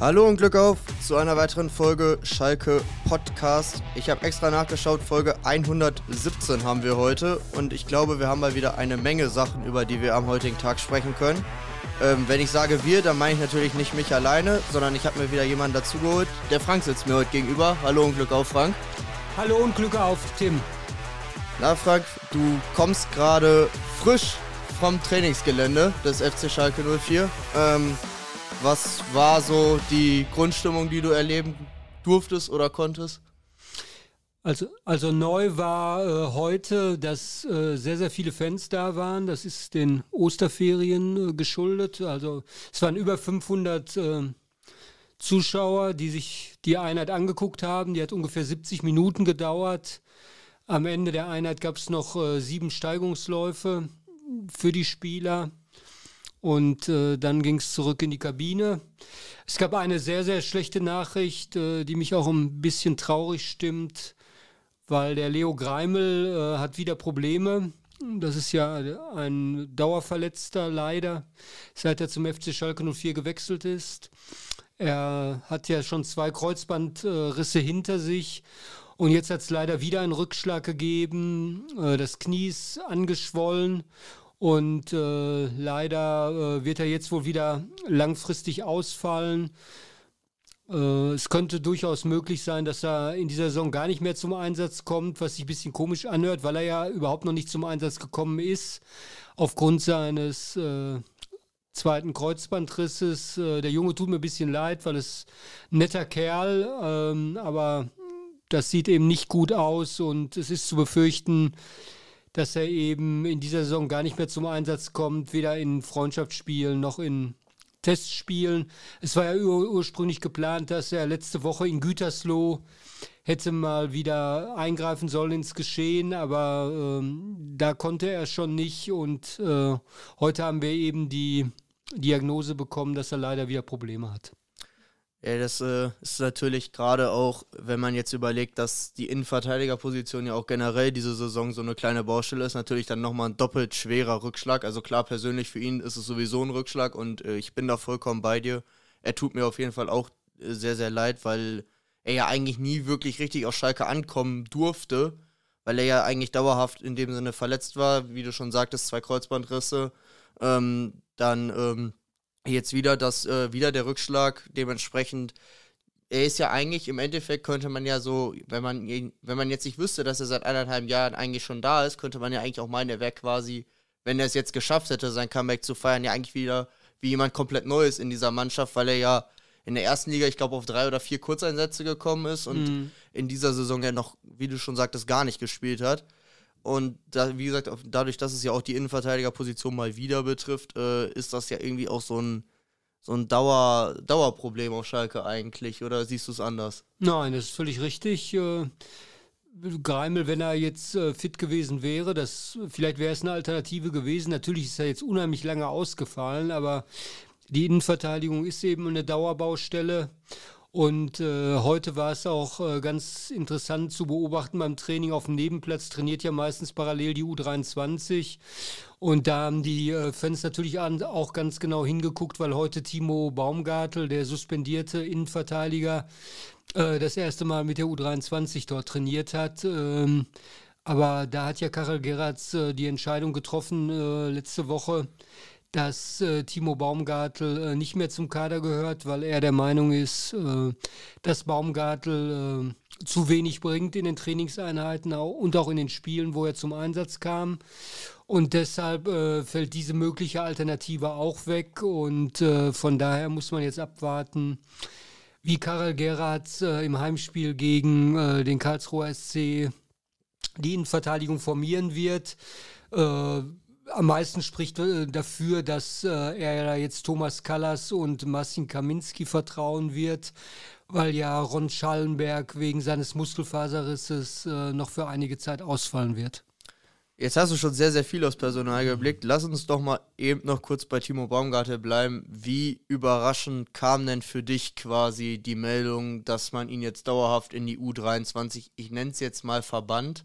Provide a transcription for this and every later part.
Hallo und Glück auf zu einer weiteren Folge Schalke Podcast. Ich habe extra nachgeschaut, Folge 117 haben wir heute und ich glaube, wir haben mal wieder eine Menge Sachen, über die wir am heutigen Tag sprechen können. Ähm, wenn ich sage wir, dann meine ich natürlich nicht mich alleine, sondern ich habe mir wieder jemanden dazugeholt. Der Frank sitzt mir heute gegenüber. Hallo und Glück auf, Frank. Hallo und Glück auf, Tim. Na, Frank, du kommst gerade frisch vom Trainingsgelände des FC Schalke 04. Ähm, was war so die Grundstimmung, die du erleben durftest oder konntest? Also, also neu war äh, heute, dass äh, sehr, sehr viele Fans da waren. Das ist den Osterferien äh, geschuldet. Also es waren über 500 äh, Zuschauer, die sich die Einheit angeguckt haben. Die hat ungefähr 70 Minuten gedauert. Am Ende der Einheit gab es noch äh, sieben Steigungsläufe für die Spieler. Und äh, dann ging es zurück in die Kabine. Es gab eine sehr, sehr schlechte Nachricht, äh, die mich auch ein bisschen traurig stimmt, weil der Leo Greimel äh, hat wieder Probleme. Das ist ja ein Dauerverletzter leider, seit er zum FC Schalke 04 gewechselt ist. Er hat ja schon zwei Kreuzbandrisse hinter sich und jetzt hat es leider wieder einen Rückschlag gegeben. Äh, das Knie ist angeschwollen und äh, leider äh, wird er jetzt wohl wieder langfristig ausfallen. Äh, es könnte durchaus möglich sein, dass er in dieser Saison gar nicht mehr zum Einsatz kommt, was sich ein bisschen komisch anhört, weil er ja überhaupt noch nicht zum Einsatz gekommen ist, aufgrund seines äh, zweiten Kreuzbandrisses. Äh, der Junge tut mir ein bisschen leid, weil es ein netter Kerl, ähm, aber das sieht eben nicht gut aus und es ist zu befürchten, äh, dass er eben in dieser Saison gar nicht mehr zum Einsatz kommt, weder in Freundschaftsspielen noch in Testspielen. Es war ja ur ursprünglich geplant, dass er letzte Woche in Gütersloh hätte mal wieder eingreifen sollen ins Geschehen, aber ähm, da konnte er schon nicht und äh, heute haben wir eben die Diagnose bekommen, dass er leider wieder Probleme hat. Ja, das äh, ist natürlich gerade auch, wenn man jetzt überlegt, dass die Innenverteidigerposition ja auch generell diese Saison so eine kleine Baustelle ist, natürlich dann nochmal ein doppelt schwerer Rückschlag. Also klar, persönlich für ihn ist es sowieso ein Rückschlag und äh, ich bin da vollkommen bei dir. Er tut mir auf jeden Fall auch äh, sehr, sehr leid, weil er ja eigentlich nie wirklich richtig auf Schalke ankommen durfte, weil er ja eigentlich dauerhaft in dem Sinne verletzt war, wie du schon sagtest, zwei Kreuzbandrisse. Ähm, dann... Ähm, jetzt wieder das, äh, wieder der Rückschlag, dementsprechend er ist ja eigentlich, im Endeffekt könnte man ja so, wenn man wenn man jetzt nicht wüsste, dass er seit eineinhalb Jahren eigentlich schon da ist, könnte man ja eigentlich auch meinen, er wäre quasi, wenn er es jetzt geschafft hätte, sein Comeback zu feiern, ja eigentlich wieder wie jemand komplett Neues in dieser Mannschaft, weil er ja in der ersten Liga, ich glaube, auf drei oder vier Kurzeinsätze gekommen ist und mhm. in dieser Saison ja noch, wie du schon sagtest, gar nicht gespielt hat. Und da, wie gesagt, dadurch, dass es ja auch die Innenverteidigerposition mal wieder betrifft, äh, ist das ja irgendwie auch so ein, so ein Dauer, Dauerproblem auf Schalke eigentlich. Oder siehst du es anders? Nein, das ist völlig richtig. Äh Greimel, wenn er jetzt äh, fit gewesen wäre, das vielleicht wäre es eine Alternative gewesen. Natürlich ist er jetzt unheimlich lange ausgefallen, aber die Innenverteidigung ist eben eine Dauerbaustelle und äh, heute war es auch äh, ganz interessant zu beobachten beim Training auf dem Nebenplatz. Trainiert ja meistens parallel die U23. Und da haben die äh, Fans natürlich auch ganz genau hingeguckt, weil heute Timo Baumgartel, der suspendierte Innenverteidiger, äh, das erste Mal mit der U23 dort trainiert hat. Ähm, aber da hat ja Karel Geratz äh, die Entscheidung getroffen äh, letzte Woche, dass äh, Timo Baumgartel äh, nicht mehr zum Kader gehört, weil er der Meinung ist, äh, dass Baumgartel äh, zu wenig bringt in den Trainingseinheiten und auch in den Spielen, wo er zum Einsatz kam. Und deshalb äh, fällt diese mögliche Alternative auch weg. Und äh, von daher muss man jetzt abwarten, wie Karel Gerhardt im Heimspiel gegen den Karlsruher SC die Innenverteidigung formieren wird am meisten spricht äh, dafür, dass äh, er jetzt Thomas Kallas und Marcin Kaminski vertrauen wird, weil ja Ron Schallenberg wegen seines Muskelfaserrisses äh, noch für einige Zeit ausfallen wird. Jetzt hast du schon sehr, sehr viel aufs Personal geblickt. Lass uns doch mal eben noch kurz bei Timo Baumgartel bleiben. Wie überraschend kam denn für dich quasi die Meldung, dass man ihn jetzt dauerhaft in die U23, ich nenne es jetzt mal Verband?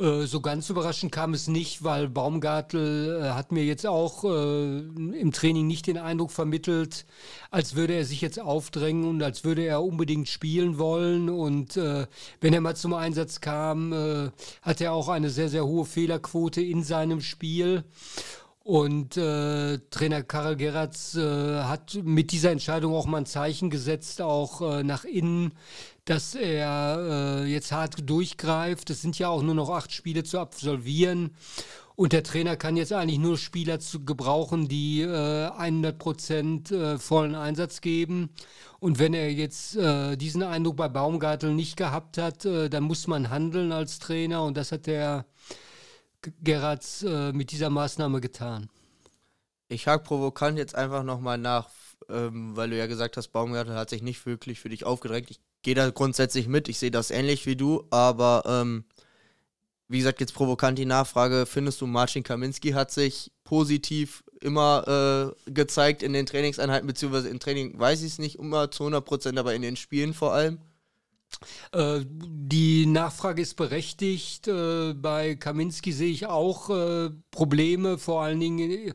Äh, so ganz überraschend kam es nicht, weil Baumgartel äh, hat mir jetzt auch äh, im Training nicht den Eindruck vermittelt, als würde er sich jetzt aufdrängen und als würde er unbedingt spielen wollen. Und wenn er mal zum Einsatz kam, hat er auch eine sehr, sehr hohe Fehlerquote in seinem Spiel. Und äh, Trainer Karel Geratz äh, hat mit dieser Entscheidung auch mal ein Zeichen gesetzt, auch äh, nach innen, dass er äh, jetzt hart durchgreift. Es sind ja auch nur noch acht Spiele zu absolvieren. Und der Trainer kann jetzt eigentlich nur Spieler zu gebrauchen, die äh, 100 Prozent äh, vollen Einsatz geben. Und wenn er jetzt äh, diesen Eindruck bei Baumgartel nicht gehabt hat, äh, dann muss man handeln als Trainer. Und das hat der Gerrards äh, mit dieser Maßnahme getan. Ich hake provokant jetzt einfach nochmal nach, ähm, weil du ja gesagt hast, Baumgartel hat sich nicht wirklich für dich aufgedrängt. Ich gehe da grundsätzlich mit. Ich sehe das ähnlich wie du, aber ähm, wie gesagt, jetzt provokant die Nachfrage: Findest du, Marcin Kaminski hat sich positiv immer äh, gezeigt in den Trainingseinheiten, beziehungsweise im Training weiß ich es nicht immer zu 100 Prozent, aber in den Spielen vor allem? Äh, die Nachfrage ist berechtigt. Äh, bei Kaminski sehe ich auch äh, Probleme, vor allen Dingen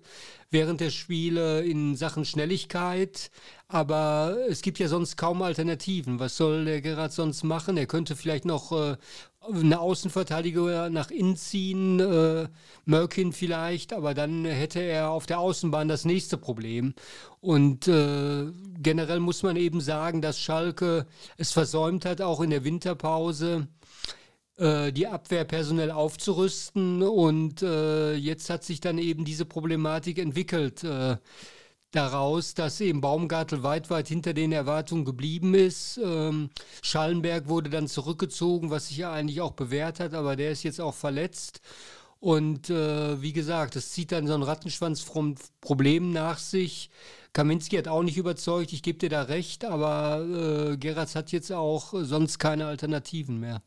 während der Spiele in Sachen Schnelligkeit. Aber es gibt ja sonst kaum Alternativen. Was soll der Gerhard sonst machen? Er könnte vielleicht noch eine Außenverteidiger nach innen ziehen, äh, Mörkin vielleicht, aber dann hätte er auf der Außenbahn das nächste Problem. Und äh, generell muss man eben sagen, dass Schalke es versäumt hat, auch in der Winterpause äh, die Abwehr personell aufzurüsten und äh, jetzt hat sich dann eben diese Problematik entwickelt. Äh, daraus, dass eben Baumgartel weit, weit hinter den Erwartungen geblieben ist. Ähm, Schallenberg wurde dann zurückgezogen, was sich ja eigentlich auch bewährt hat, aber der ist jetzt auch verletzt. Und äh, wie gesagt, das zieht dann so ein Rattenschwanz von Problemen nach sich. Kaminski hat auch nicht überzeugt, ich gebe dir da recht, aber äh, Gerrards hat jetzt auch äh, sonst keine Alternativen mehr.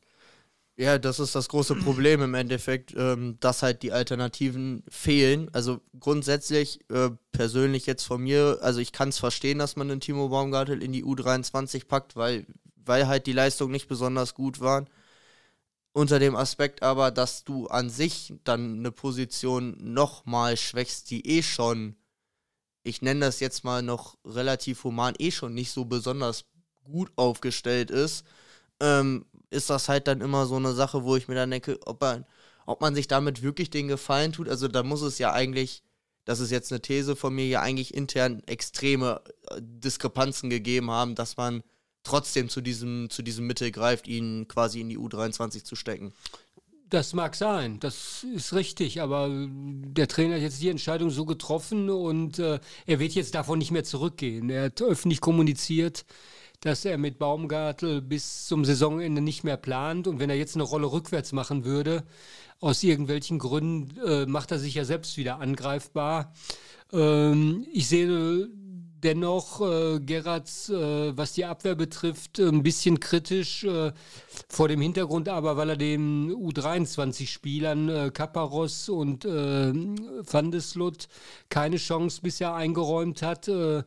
Ja, das ist das große Problem im Endeffekt, ähm, dass halt die Alternativen fehlen. Also grundsätzlich, äh, persönlich jetzt von mir, also ich kann es verstehen, dass man den Timo Baumgartel in die U23 packt, weil, weil halt die Leistungen nicht besonders gut waren. Unter dem Aspekt aber, dass du an sich dann eine Position nochmal schwächst, die eh schon, ich nenne das jetzt mal noch relativ human, eh schon nicht so besonders gut aufgestellt ist. Ähm, ist das halt dann immer so eine Sache, wo ich mir dann denke, ob man, ob man sich damit wirklich den Gefallen tut. Also da muss es ja eigentlich, das ist jetzt eine These von mir, ja eigentlich intern extreme äh, Diskrepanzen gegeben haben, dass man trotzdem zu diesem, zu diesem Mittel greift, ihn quasi in die U23 zu stecken. Das mag sein, das ist richtig, aber der Trainer hat jetzt die Entscheidung so getroffen und äh, er wird jetzt davon nicht mehr zurückgehen. Er hat öffentlich kommuniziert, dass er mit Baumgartel bis zum Saisonende nicht mehr plant. Und wenn er jetzt eine Rolle rückwärts machen würde, aus irgendwelchen Gründen äh, macht er sich ja selbst wieder angreifbar. Ähm, ich sehe dennoch äh, Gerrards, äh, was die Abwehr betrifft, ein bisschen kritisch äh, vor dem Hintergrund, aber weil er den U23-Spielern äh, Kaparos und äh, Van Deslut keine Chance bisher eingeräumt hat, äh,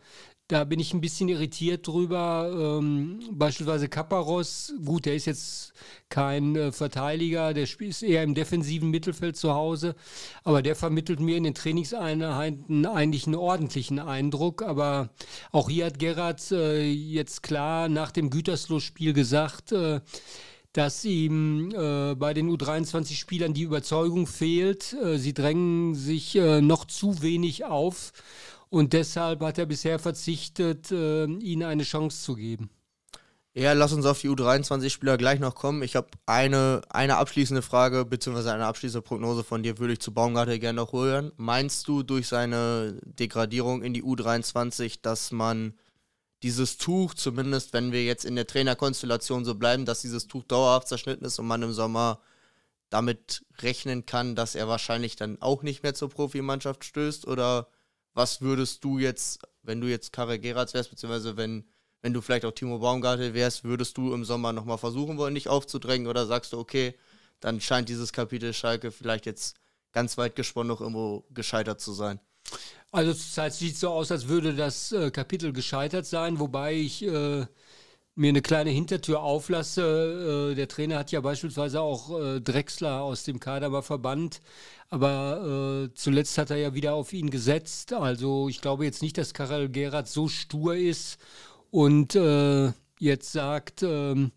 da bin ich ein bisschen irritiert drüber. Ähm, beispielsweise Kaparos, gut, der ist jetzt kein äh, Verteidiger, der ist eher im defensiven Mittelfeld zu Hause, aber der vermittelt mir in den Trainingseinheiten eigentlich einen ordentlichen Eindruck. Aber auch hier hat Gerhard äh, jetzt klar nach dem Gütersloh-Spiel gesagt, äh, dass ihm äh, bei den U23-Spielern die Überzeugung fehlt. Äh, sie drängen sich äh, noch zu wenig auf. Und deshalb hat er bisher verzichtet, äh, ihnen eine Chance zu geben. Ja, lass uns auf die U23-Spieler gleich noch kommen. Ich habe eine, eine abschließende Frage bzw. eine abschließende Prognose von dir, würde ich zu Baumgartel gerne noch hören. Meinst du durch seine Degradierung in die U23, dass man dieses Tuch, zumindest wenn wir jetzt in der Trainerkonstellation so bleiben, dass dieses Tuch dauerhaft zerschnitten ist und man im Sommer damit rechnen kann, dass er wahrscheinlich dann auch nicht mehr zur Profimannschaft stößt? Oder was würdest du jetzt, wenn du jetzt Karel Gerards wärst, beziehungsweise wenn, wenn du vielleicht auch Timo Baumgartel wärst, würdest du im Sommer nochmal versuchen wollen, dich aufzudrängen oder sagst du, okay, dann scheint dieses Kapitel Schalke vielleicht jetzt ganz weit gesponnen noch irgendwo gescheitert zu sein? Also zurzeit sieht es so aus, als würde das äh, Kapitel gescheitert sein, wobei ich äh, mir eine kleine Hintertür auflasse. Äh, der Trainer hat ja beispielsweise auch äh, Drexler aus dem Kader mal verbannt, aber äh, zuletzt hat er ja wieder auf ihn gesetzt. Also ich glaube jetzt nicht, dass Karel Gerard so stur ist und jetzt sagt, ähm,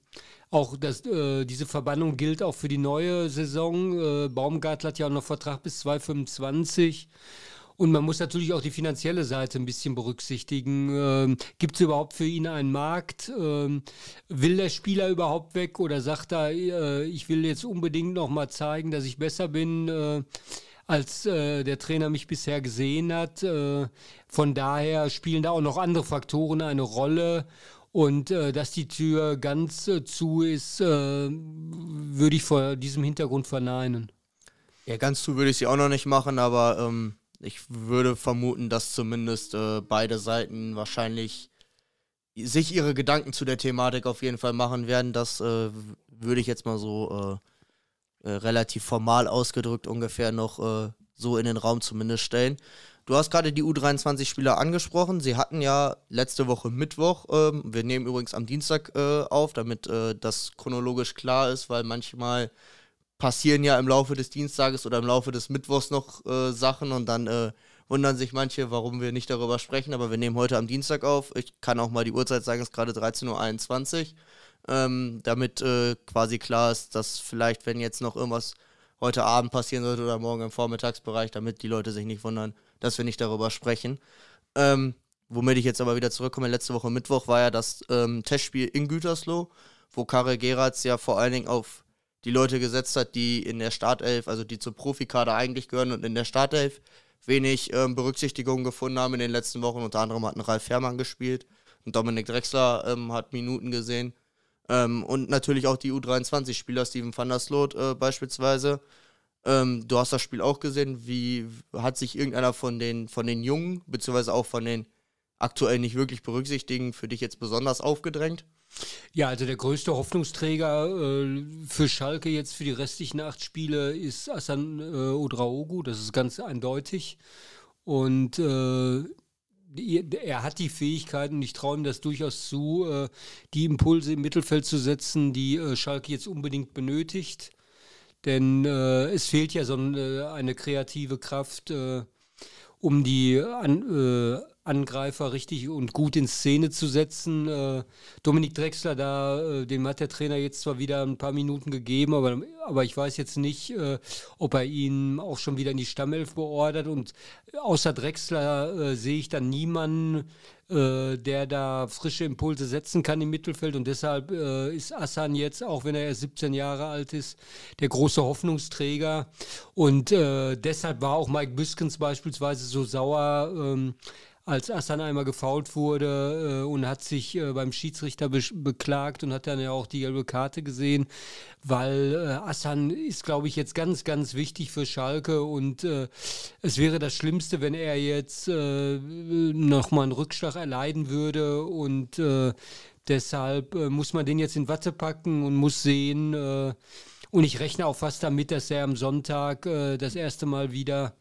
auch dass äh, diese Verbannung gilt auch für die neue Saison. Äh, Baumgartl hat ja auch noch Vertrag bis 2025. Und man muss natürlich auch die finanzielle Seite ein bisschen berücksichtigen. Ähm, Gibt es überhaupt für ihn einen Markt? Ähm, will der Spieler überhaupt weg oder sagt er, äh, ich will jetzt unbedingt nochmal zeigen, dass ich besser bin, äh, als äh, der Trainer mich bisher gesehen hat? Äh, von daher spielen da auch noch andere Faktoren eine Rolle. Und äh, dass die Tür ganz äh, zu ist, würde ich vor diesem Hintergrund verneinen. Ja, ganz zu würde ich sie auch noch nicht machen, aber ähm, ich würde vermuten, dass zumindest äh, beide Seiten wahrscheinlich sich ihre Gedanken zu der Thematik auf jeden Fall machen werden. Das äh, würde ich jetzt mal so äh, äh relativ formal ausgedrückt ungefähr noch äh, so in den Raum zumindest stellen. Du hast gerade die U23-Spieler angesprochen. Sie hatten ja letzte Woche Mittwoch, ähm, wir nehmen übrigens am Dienstag äh, auf, damit das chronologisch klar ist, weil manchmal passieren ja im Laufe des Dienstages oder im Laufe des Mittwochs noch äh, Sachen und dann äh, wundern sich manche, warum wir nicht darüber sprechen, aber wir nehmen heute am Dienstag auf. Ich kann auch mal die Uhrzeit sagen, es ist gerade 13.21 Uhr, ähm, damit äh, quasi klar ist, dass vielleicht, wenn jetzt noch irgendwas heute Abend passieren sollte oder morgen im Vormittagsbereich, damit die Leute sich nicht wundern, dass wir nicht darüber sprechen. Ähm, womit ich jetzt aber wieder zurückkomme, letzte Woche Mittwoch war ja das ähm, Testspiel in Gütersloh, wo Karel Geratz ja vor allen Dingen auf die Leute gesetzt hat, die in der Startelf, also die zur Profikader eigentlich gehören und in der Startelf wenig ähm, Berücksichtigung gefunden haben in den letzten Wochen. Unter anderem hat ein Ralf Herrmann gespielt und Dominik Drexler ähm, hat Minuten gesehen. Ähm, und natürlich auch die U23-Spieler, Steven van der Sloot äh, beispielsweise. Ähm, du hast das Spiel auch gesehen. Wie hat sich irgendeiner von den, von den Jungen, beziehungsweise auch von den aktuell nicht wirklich berücksichtigen, für dich jetzt besonders aufgedrängt? Ja, also der größte Hoffnungsträger äh, für Schalke jetzt für die restlichen acht Spiele ist Asan äh, Odraogu, das ist ganz eindeutig. Und äh, er hat die Fähigkeiten, ich traue ihm das durchaus zu, äh, die Impulse im Mittelfeld zu setzen, die äh, Schalke jetzt unbedingt benötigt. Denn äh, es fehlt ja so eine kreative Kraft, um die an, Angreifer richtig und gut in Szene zu setzen. Äh, Dominik Drexler, da, äh, dem hat der Trainer jetzt zwar wieder ein paar Minuten gegeben, aber, aber ich weiß jetzt nicht, äh, ob er ihn auch schon wieder in die Stammelf beordert. Und außer Drexler sehe ich dann niemanden, der da frische Impulse setzen kann im Mittelfeld. Und deshalb ist Assan jetzt, auch wenn er erst 17 Jahre alt ist, der große Hoffnungsträger. Und deshalb war auch Mike Büskens beispielsweise so sauer. Ähm, als Assan einmal gefault wurde äh, und hat sich äh, beim Schiedsrichter be beklagt und hat dann ja auch die gelbe Karte gesehen, weil äh, Assan ist, glaube ich, jetzt ganz, ganz wichtig für Schalke und äh, es wäre das Schlimmste, wenn er jetzt äh, nochmal einen Rückschlag erleiden würde und äh, deshalb äh, muss man den jetzt in Watte packen und muss sehen, und ich rechne auch fast damit, dass er am Sonntag das erste Mal wieder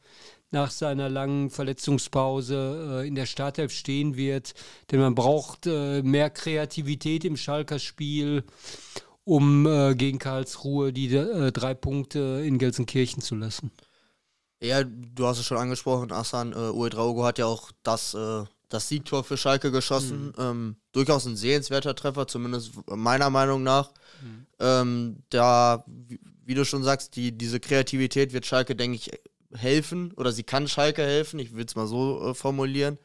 nach seiner langen Verletzungspause äh, in der Startelf stehen wird. Denn man braucht äh, mehr Kreativität im Schalker Spiel, um äh, gegen Karlsruhe die drei Punkte in Gelsenkirchen zu lassen. Ja, du hast es schon angesprochen, Asan äh, Draugo hat ja auch das, äh, das Siegtor für Schalke geschossen. Mhm. Ähm, durchaus ein sehenswerter Treffer, zumindest meiner Meinung nach. Mhm. Ähm, da, wie du schon sagst, die, diese Kreativität wird Schalke, denke ich, helfen oder sie kann Schalke helfen, ich will es mal so äh, formulieren,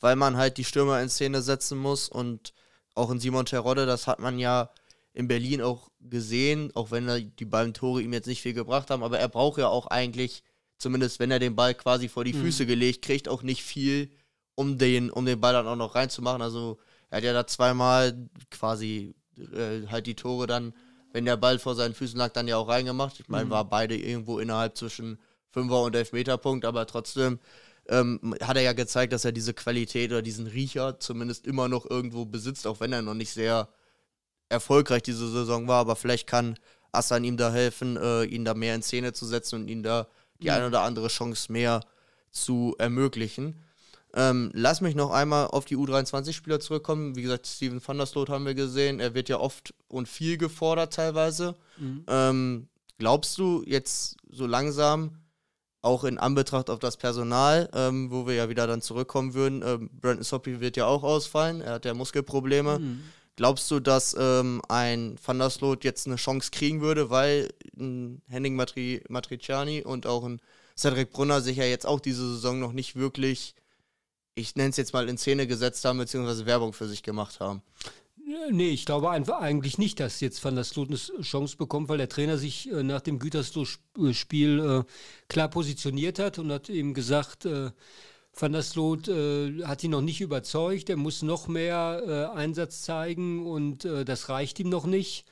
weil man halt die Stürmer in Szene setzen muss und auch in Simon Terodde, das hat man ja in Berlin auch gesehen, auch wenn die beiden Tore ihm jetzt nicht viel gebracht haben, aber er braucht ja auch eigentlich, zumindest wenn er den Ball quasi vor die mhm. Füße mhm. gelegt kriegt, auch nicht viel, um den, um den Ball dann auch noch reinzumachen. Also er hat ja da zweimal quasi äh, halt die Tore dann, wenn der Ball vor seinen Füßen lag, dann ja auch reingemacht. Ich meine, mhm. war beide irgendwo innerhalb zwischen Fünfer- und Elfmeterpunkt, aber trotzdem ähm, hat er ja gezeigt, dass er diese Qualität oder diesen Riecher zumindest immer noch irgendwo besitzt, auch wenn er noch nicht sehr erfolgreich diese Saison war, aber vielleicht kann Assan ihm da helfen, äh, ihn da mehr in Szene zu setzen und ihm da die ja. eine oder andere Chance mehr zu ermöglichen. Ähm, lass mich noch einmal auf die U23-Spieler zurückkommen. Wie gesagt, Steven van der Sloot haben wir gesehen. Er wird ja oft und viel gefordert teilweise. Mhm. Ähm, glaubst du jetzt so langsam, auch in Anbetracht auf das Personal, ähm, wo wir ja wieder dann zurückkommen würden. Ähm, Brandon Soppy wird ja auch ausfallen, er hat ja Muskelprobleme. Mhm. Glaubst du, dass ähm, ein Van der Sloot jetzt eine Chance kriegen würde, weil ein Henning Matri Matriciani und auch ein Cedric Brunner sich ja jetzt auch diese Saison noch nicht wirklich, ich nenne es jetzt mal in Szene gesetzt haben, beziehungsweise Werbung für sich gemacht haben? Nee, ich glaube eigentlich nicht, dass jetzt Van der Sloot eine Chance bekommt, weil der Trainer sich äh, nach dem Gütersloh-Spiel äh, klar positioniert hat und hat eben gesagt, äh, Van der Sloot äh, hat ihn noch nicht überzeugt, er muss noch mehr äh, Einsatz zeigen und äh, das reicht ihm noch nicht.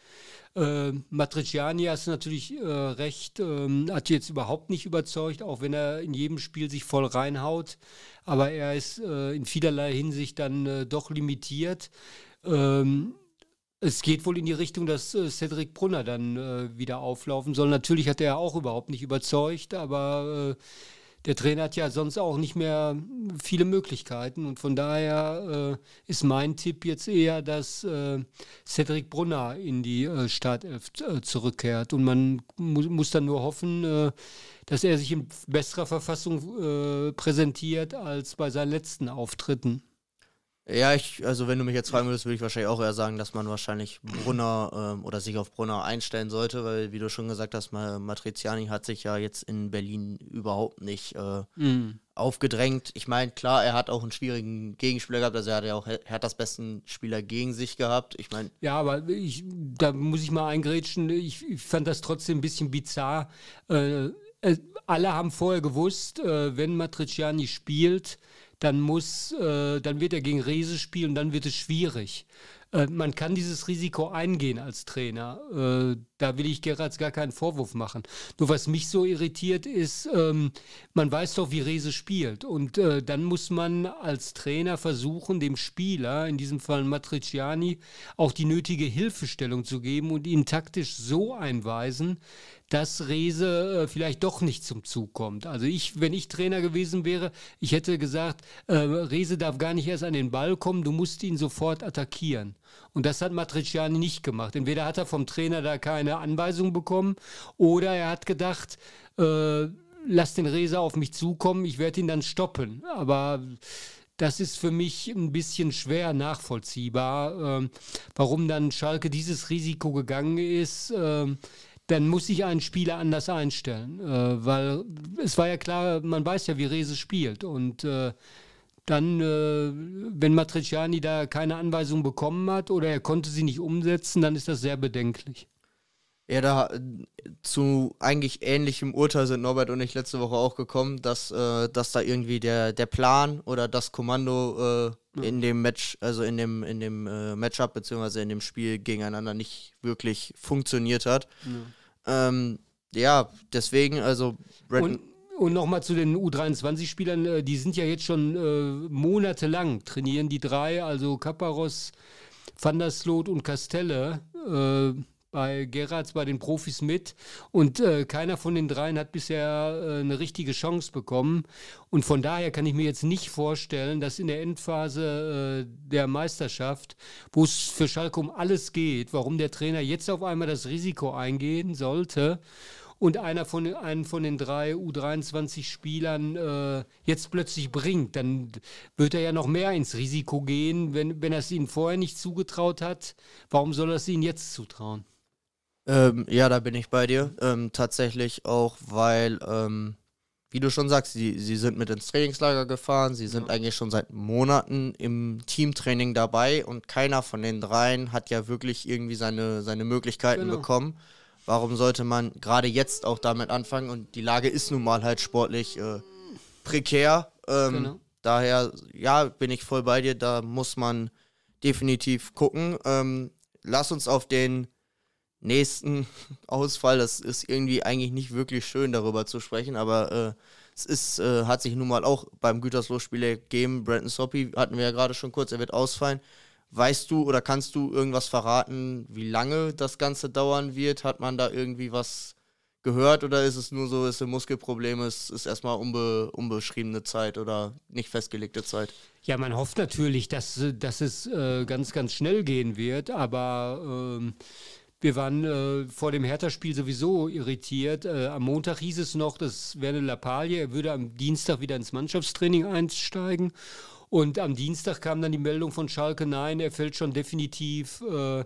Äh, Matriciani ist natürlich recht, ähm, hat jetzt überhaupt nicht überzeugt, auch wenn er in jedem Spiel sich voll reinhaut. Aber er ist in vielerlei Hinsicht dann doch limitiert. Ähm, es geht wohl in die Richtung, dass äh, Cedric Brunner dann äh, wieder auflaufen soll. Natürlich hat er auch überhaupt nicht überzeugt, aber äh, der Trainer hat ja sonst auch nicht mehr viele Möglichkeiten. Und von daher äh, ist mein Tipp jetzt eher, dass äh, Cedric Brunner in die äh, Startelf äh, zurückkehrt. Und man mu muss dann nur hoffen, äh, dass er sich in besserer Verfassung äh, präsentiert als bei seinen letzten Auftritten. Ja, ich, also wenn du mich jetzt fragen würdest, würde ich wahrscheinlich auch eher sagen, dass man wahrscheinlich Brunner ähm, oder sich auf Brunner einstellen sollte, weil, wie du schon gesagt hast, Matriziani hat sich ja jetzt in Berlin überhaupt nicht äh, mhm. aufgedrängt. Ich meine, klar, er hat auch einen schwierigen Gegenspieler gehabt, also er hat ja auch das besten Spieler gegen sich gehabt. Ich meine. Ja, aber ich, da muss ich mal eingrätschen, ich, ich fand das trotzdem ein bisschen bizarr. Äh, äh alle haben vorher gewusst, äh, wenn Matriciani spielt, dann muss, äh, dann wird er gegen Rese spielen, dann wird es schwierig. Äh, man kann dieses Risiko eingehen als Trainer. Äh, da will ich Gerards gar keinen Vorwurf machen. Nur was mich so irritiert ist, ähm, man weiß doch, wie Rese spielt. Und äh, dann muss man als Trainer versuchen, dem Spieler, in diesem Fall Matriciani, auch die nötige Hilfestellung zu geben und ihn taktisch so einweisen, dass Rese äh, vielleicht doch nicht zum Zug kommt. Also ich, wenn ich Trainer gewesen wäre, ich hätte gesagt, äh, Rese darf gar nicht erst an den Ball kommen, du musst ihn sofort attackieren. Und das hat Matriciani nicht gemacht. Entweder hat er vom Trainer da keine Anweisung bekommen oder er hat gedacht, äh, lass den Rese auf mich zukommen, ich werde ihn dann stoppen. Aber das ist für mich ein bisschen schwer nachvollziehbar, äh, warum dann Schalke dieses Risiko gegangen ist. Äh, dann muss sich ein Spieler anders einstellen. Äh, weil es war ja klar, man weiß ja, wie Rese spielt. Und äh, dann, äh, wenn Matriciani da keine Anweisung bekommen hat oder er konnte sie nicht umsetzen, dann ist das sehr bedenklich ja, da zu eigentlich ähnlichem Urteil sind Norbert und ich letzte Woche auch gekommen, dass, äh, dass da irgendwie der, der Plan oder das Kommando äh, in dem Match, also in dem, in dem äh, Matchup beziehungsweise in dem Spiel gegeneinander nicht wirklich funktioniert hat. Ja, ähm, ja deswegen, also Red und und nochmal zu den U23-Spielern, äh, die sind ja jetzt schon äh, monatelang, trainieren die drei, also Kaparos, Van der Sloot und Castelle. Äh, bei Gerards, bei den Profis mit. Und äh, keiner von den dreien hat bisher äh, eine richtige Chance bekommen. Und von daher kann ich mir jetzt nicht vorstellen, dass in der Endphase äh, der Meisterschaft, wo es für Schalke um alles geht, warum der Trainer jetzt auf einmal das Risiko eingehen sollte und einer von, einen von den drei U23-Spielern äh, jetzt plötzlich bringt, dann wird er ja noch mehr ins Risiko gehen, wenn, wenn er es ihnen vorher nicht zugetraut hat. Warum soll er es ihnen jetzt zutrauen? Ähm, ja, da bin ich bei dir. Ähm, tatsächlich auch, weil, ähm, wie du schon sagst, sie, sie sind mit ins Trainingslager gefahren, sie sind ja. eigentlich schon seit Monaten im Teamtraining dabei und keiner von den dreien hat ja wirklich irgendwie seine, seine Möglichkeiten genau. bekommen. Warum sollte man gerade jetzt auch damit anfangen? Und die Lage ist nun mal halt sportlich äh, prekär. Ähm, genau. Daher, ja, bin ich voll bei dir, da muss man definitiv gucken. Ähm, lass uns auf den nächsten Ausfall. Das ist irgendwie eigentlich nicht wirklich schön, darüber zu sprechen, aber äh, es ist, äh, hat sich nun mal auch beim Gütersloh-Spiel gegeben. Brandon Soppy hatten wir ja gerade schon kurz, er wird ausfallen. Weißt du oder kannst du irgendwas verraten, wie lange das Ganze dauern wird? Hat man da irgendwie was gehört oder ist es nur so, ist ein Muskelproblem, es ist erstmal unbe, unbeschriebene Zeit oder nicht festgelegte Zeit? Ja, man hofft natürlich, dass, dass es äh, ganz, ganz schnell gehen wird, aber ähm, wir waren äh, vor dem Hertha-Spiel sowieso irritiert. Äh, am Montag hieß es noch, das wäre eine Lappalie. Er würde am Dienstag wieder ins Mannschaftstraining einsteigen. Und am Dienstag kam dann die Meldung von Schalke, nein, er fällt schon definitiv äh,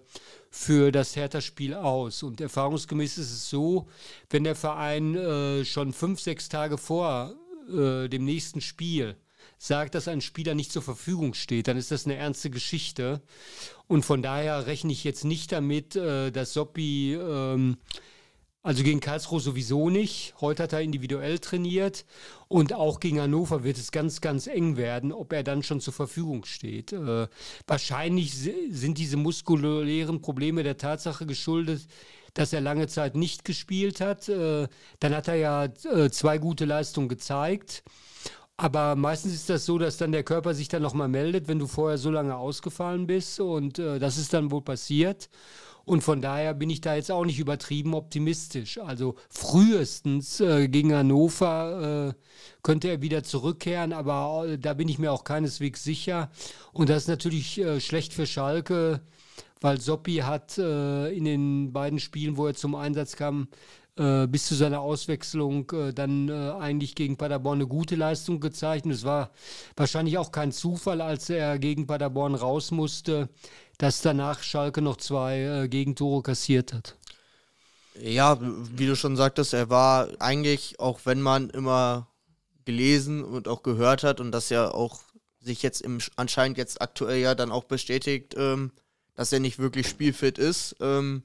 für das Hertha-Spiel aus. Und erfahrungsgemäß ist es so, wenn der Verein äh, schon fünf, sechs Tage vor äh, dem nächsten Spiel sagt, dass ein Spieler nicht zur Verfügung steht, dann ist das eine ernste Geschichte. Und von daher rechne ich jetzt nicht damit, äh, dass Soppi, ähm, also gegen Karlsruhe sowieso nicht. Heute hat er individuell trainiert und auch gegen Hannover wird es ganz, ganz eng werden, ob er dann schon zur Verfügung steht. Äh, wahrscheinlich sind diese muskulären Probleme der Tatsache geschuldet, dass er lange Zeit nicht gespielt hat. Äh, dann hat er ja äh, zwei gute Leistungen gezeigt. Aber meistens ist das so, dass dann der Körper sich dann nochmal meldet, wenn du vorher so lange ausgefallen bist. Und äh, das ist dann wohl passiert. Und von daher bin ich da jetzt auch nicht übertrieben optimistisch. Also frühestens äh, gegen Hannover äh, könnte er wieder zurückkehren, aber äh, da bin ich mir auch keineswegs sicher. Und das ist natürlich äh, schlecht für Schalke, weil Soppi hat äh, in den beiden Spielen, wo er zum Einsatz kam, äh, bis zu seiner Auswechslung äh, dann äh, eigentlich gegen Paderborn eine gute Leistung gezeichnet. Es war wahrscheinlich auch kein Zufall, als er gegen Paderborn raus musste, dass danach Schalke noch zwei äh, Gegentore kassiert hat. Ja, wie du schon sagtest, er war eigentlich, auch wenn man immer gelesen und auch gehört hat und das ja auch sich jetzt im, anscheinend jetzt aktuell ja dann auch bestätigt, ähm, dass er nicht wirklich spielfit ist. Ähm,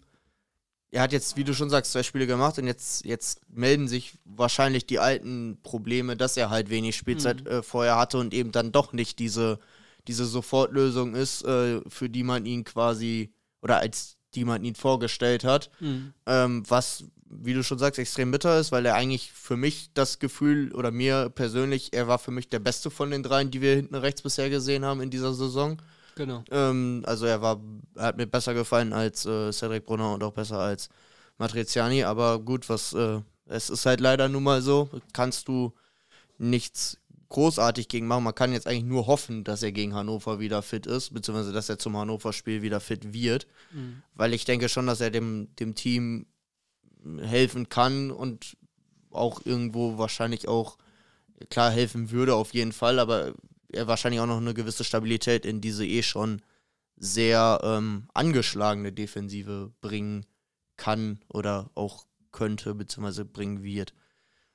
er hat jetzt, wie du schon sagst, zwei Spiele gemacht und jetzt, jetzt melden sich wahrscheinlich die alten Probleme, dass er halt wenig Spielzeit mhm. äh, vorher hatte und eben dann doch nicht diese, diese Sofortlösung ist, äh, für die man ihn quasi oder als die man ihn vorgestellt hat. Mhm. Ähm, was, wie du schon sagst, extrem bitter ist, weil er eigentlich für mich das Gefühl oder mir persönlich, er war für mich der beste von den dreien, die wir hinten rechts bisher gesehen haben in dieser Saison. Genau. Ähm, also er war, er hat mir besser gefallen als äh, Cedric Brunner und auch besser als Matriziani, aber gut, was äh, es ist halt leider nun mal so, kannst du nichts großartig gegen machen. Man kann jetzt eigentlich nur hoffen, dass er gegen Hannover wieder fit ist, beziehungsweise dass er zum Hannover-Spiel wieder fit wird, mhm. weil ich denke schon, dass er dem, dem Team helfen kann und auch irgendwo wahrscheinlich auch klar helfen würde auf jeden Fall, aber er äh, wahrscheinlich auch noch eine gewisse Stabilität in diese eh schon sehr ähm, angeschlagene Defensive bringen kann oder auch könnte, beziehungsweise bringen wird.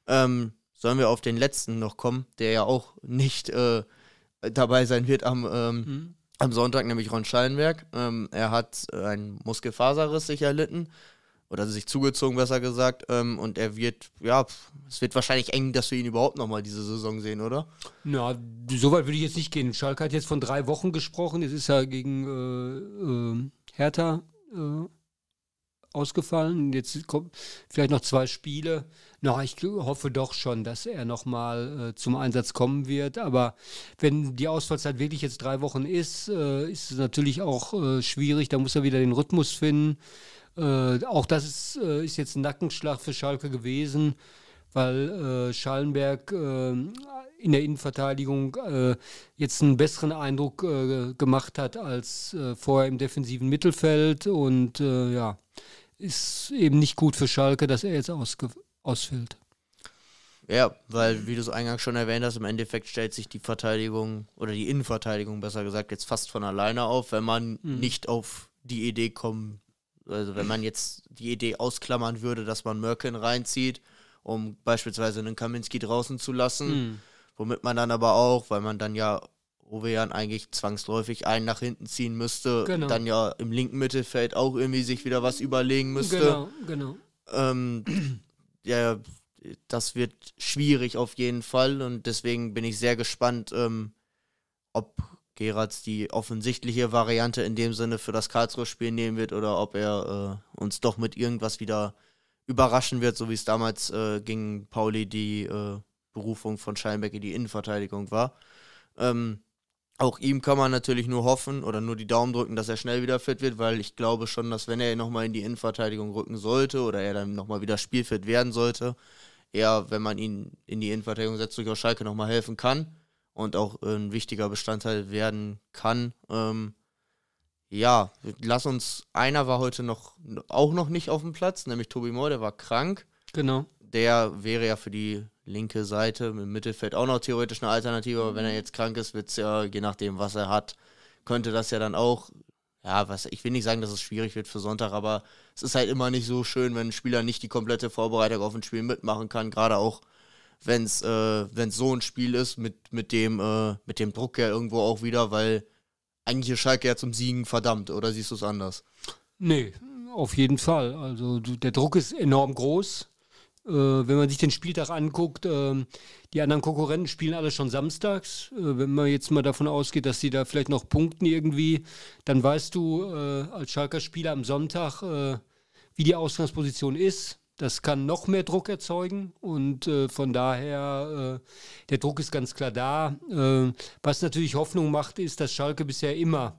Ähm, sollen wir auf den letzten noch kommen, der ja auch nicht äh, dabei sein wird am, ähm, mhm. am Sonntag, nämlich Ron Schallenberg. Ähm, er hat einen Muskelfaserriss sich erlitten, oder sich zugezogen, besser gesagt. Ähm, und er wird, ja, es wird wahrscheinlich eng, dass wir ihn überhaupt nochmal diese Saison sehen, oder? Na, so weit würde ich jetzt nicht gehen. Schalke hat jetzt von drei Wochen gesprochen. Jetzt ist er gegen äh, äh, Hertha äh, ausgefallen. Jetzt kommt vielleicht noch zwei Spiele. Na, ich hoffe doch schon, dass er nochmal äh, zum Einsatz kommen wird. Aber wenn die Ausfallzeit wirklich jetzt drei Wochen ist, äh, ist es natürlich auch äh, schwierig. Da muss er wieder den Rhythmus finden. Äh, auch das ist, äh, ist, jetzt ein Nackenschlag für Schalke gewesen, weil äh, Schallenberg äh, in der Innenverteidigung äh, jetzt einen besseren Eindruck gemacht hat als vorher im defensiven Mittelfeld. Und ja, ist eben nicht gut für Schalke, dass er jetzt ausfällt. Ja, weil, wie du es eingangs schon erwähnt hast, im Endeffekt stellt sich die Verteidigung oder die Innenverteidigung besser gesagt jetzt fast von alleine auf, wenn man mhm. nicht auf die Idee kommen also wenn man jetzt die Idee ausklammern würde, dass man Merkin reinzieht, um beispielsweise einen Kaminski draußen zu lassen, mhm. womit man dann aber auch, weil man dann ja Ovejan eigentlich zwangsläufig einen nach hinten ziehen müsste, genau. dann ja im linken Mittelfeld auch irgendwie sich wieder was überlegen müsste. Genau, genau. Ähm, ja, das wird schwierig auf jeden Fall und deswegen bin ich sehr gespannt, ähm, ob Gerards die offensichtliche Variante in dem Sinne für das Karlsruhe-Spiel nehmen wird oder ob er äh, uns doch mit irgendwas wieder überraschen wird, so wie es damals äh, gegen Pauli die äh, Berufung von Scheinbeck in die Innenverteidigung war. Ähm, auch ihm kann man natürlich nur hoffen oder nur die Daumen drücken, dass er schnell wieder fit wird, weil ich glaube schon, dass wenn er nochmal in die Innenverteidigung rücken sollte oder er dann nochmal wieder spielfit werden sollte, er, wenn man ihn in die Innenverteidigung setzt, durchaus Schalke nochmal helfen kann und auch äh, ein wichtiger Bestandteil werden kann. Ähm, ja, lass uns, einer war heute noch auch noch nicht auf dem Platz, nämlich Tobi Moore, der war krank. Genau. Der wäre ja für die linke Seite im Mittelfeld auch noch theoretisch eine Alternative, aber wenn er jetzt krank ist, wird es ja, je nachdem, was er hat, könnte das ja dann auch, ja, was, ich will nicht sagen, dass es schwierig wird für Sonntag, aber es ist halt immer nicht so schön, wenn ein Spieler nicht die komplette Vorbereitung auf ein Spiel mitmachen kann, gerade auch wenn es äh, so ein Spiel ist mit, mit, dem, äh, mit dem Druck ja irgendwo auch wieder, weil eigentlich ist Schalke ja zum Siegen verdammt, oder siehst du es anders? Nee, auf jeden Fall. Also der Druck ist enorm groß. Äh, wenn man sich den Spieltag anguckt, äh, die anderen Konkurrenten spielen alle schon samstags. Äh, wenn man jetzt mal davon ausgeht, dass sie da vielleicht noch punkten irgendwie, dann weißt du äh, als Schalker Spieler am Sonntag, äh, wie die Ausgangsposition ist. Das kann noch mehr Druck erzeugen und äh, von daher, äh, der Druck ist ganz klar da. Äh, was natürlich Hoffnung macht, ist, dass Schalke bisher immer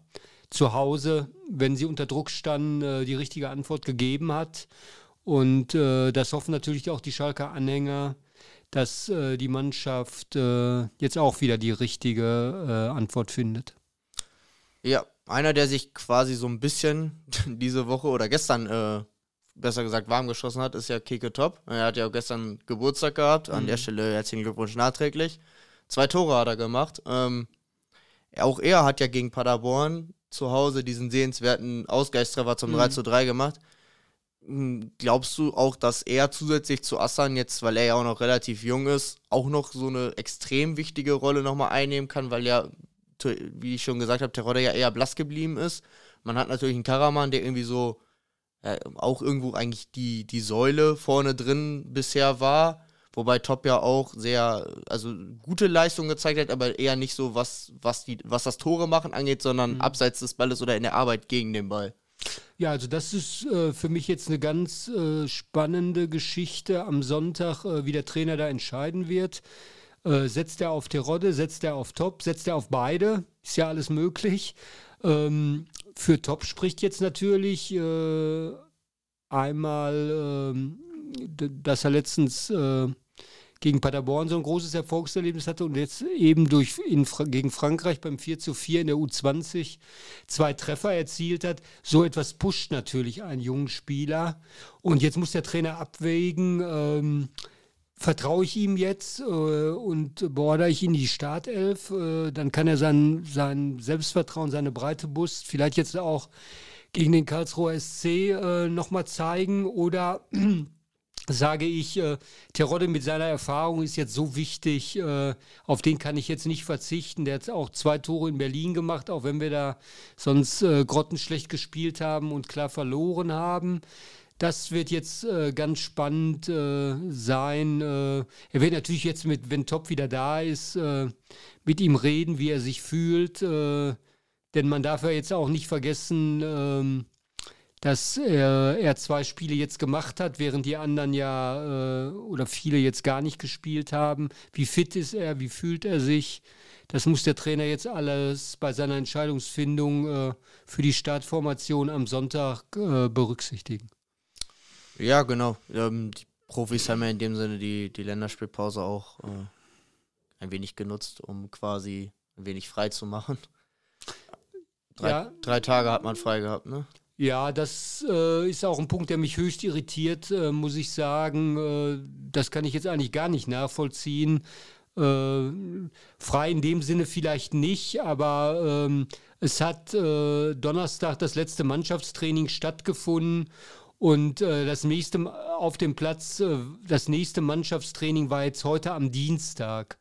zu Hause, wenn sie unter Druck standen, äh, die richtige Antwort gegeben hat. Und äh, das hoffen natürlich auch die Schalker Anhänger, dass äh, die Mannschaft jetzt auch wieder die richtige Antwort findet. Ja, einer, der sich quasi so ein bisschen diese Woche oder gestern besser gesagt warm geschossen hat, ist ja Keke Top. Er hat ja auch gestern Geburtstag gehabt. An mhm. der Stelle herzlichen Glückwunsch nachträglich. Zwei Tore hat er gemacht. Ähm, auch er hat ja gegen Paderborn zu Hause diesen sehenswerten Ausgleichstreffer zum mhm. 3 zu 3 gemacht. Hm, glaubst du auch, dass er zusätzlich zu Assan jetzt, weil er ja auch noch relativ jung ist, auch noch so eine extrem wichtige Rolle nochmal einnehmen kann, weil ja, wie ich schon gesagt habe, Terodde ja eher blass geblieben ist. Man hat natürlich einen Karaman, der irgendwie so ja, äh, auch irgendwo eigentlich die, die Säule vorne drin bisher war. Wobei Top ja auch sehr, also gute Leistung gezeigt hat, aber eher nicht so, was, was, die, was das Tore machen angeht, sondern mhm. abseits des Balles oder in der Arbeit gegen den Ball. Ja, also das ist äh, für mich jetzt eine ganz äh, spannende Geschichte am Sonntag, äh, wie der Trainer da entscheiden wird. Äh, setzt er auf Terodde, setzt er auf Top, setzt er auf beide, ist ja alles möglich. Ähm, für Top spricht jetzt natürlich äh, einmal, äh, dass er letztens äh, gegen Paderborn so ein großes Erfolgserlebnis hatte und jetzt eben durch in, gegen Frankreich beim 4 zu 4 in der U20 zwei Treffer erzielt hat. So etwas pusht natürlich einen jungen Spieler. Und jetzt muss der Trainer abwägen, ähm, vertraue ich ihm jetzt äh, und beordere ich ihn die Startelf, äh, dann kann er sein, sein Selbstvertrauen, seine breite Brust vielleicht jetzt auch gegen den Karlsruher SC äh, nochmal zeigen oder sage ich, äh, Terodde mit seiner Erfahrung ist jetzt so wichtig, äh, auf den kann ich jetzt nicht verzichten. Der hat auch zwei Tore in Berlin gemacht, auch wenn wir da sonst äh, grottenschlecht gespielt haben und klar verloren haben. Das wird jetzt äh, ganz spannend äh, sein. Äh, er wird natürlich jetzt mit, wenn Top wieder da ist, äh, mit ihm reden, wie er sich fühlt. Äh, denn man darf ja jetzt auch nicht vergessen, ähm, dass er, er, zwei Spiele jetzt gemacht hat, während die anderen ja äh, oder viele jetzt gar nicht gespielt haben. Wie fit ist er? Wie fühlt er sich? Das muss der Trainer jetzt alles bei seiner Entscheidungsfindung für die Startformation am Sonntag berücksichtigen. Ja, genau. Ähm, die Profis haben ja in dem Sinne die, die Länderspielpause auch äh, ein wenig genutzt, um quasi ein wenig frei zu machen. Drei, ja. drei Tage hat man frei gehabt, ne? Ja, das äh, ist auch ein Punkt, der mich höchst irritiert, äh, muss ich sagen. Äh, das kann ich jetzt eigentlich gar nicht nachvollziehen. Äh, frei in dem Sinne vielleicht nicht, aber ähm, es hat äh, Donnerstag das letzte Mannschaftstraining stattgefunden und äh, das nächste auf dem Platz, äh, das nächste Mannschaftstraining war jetzt heute am Dienstag.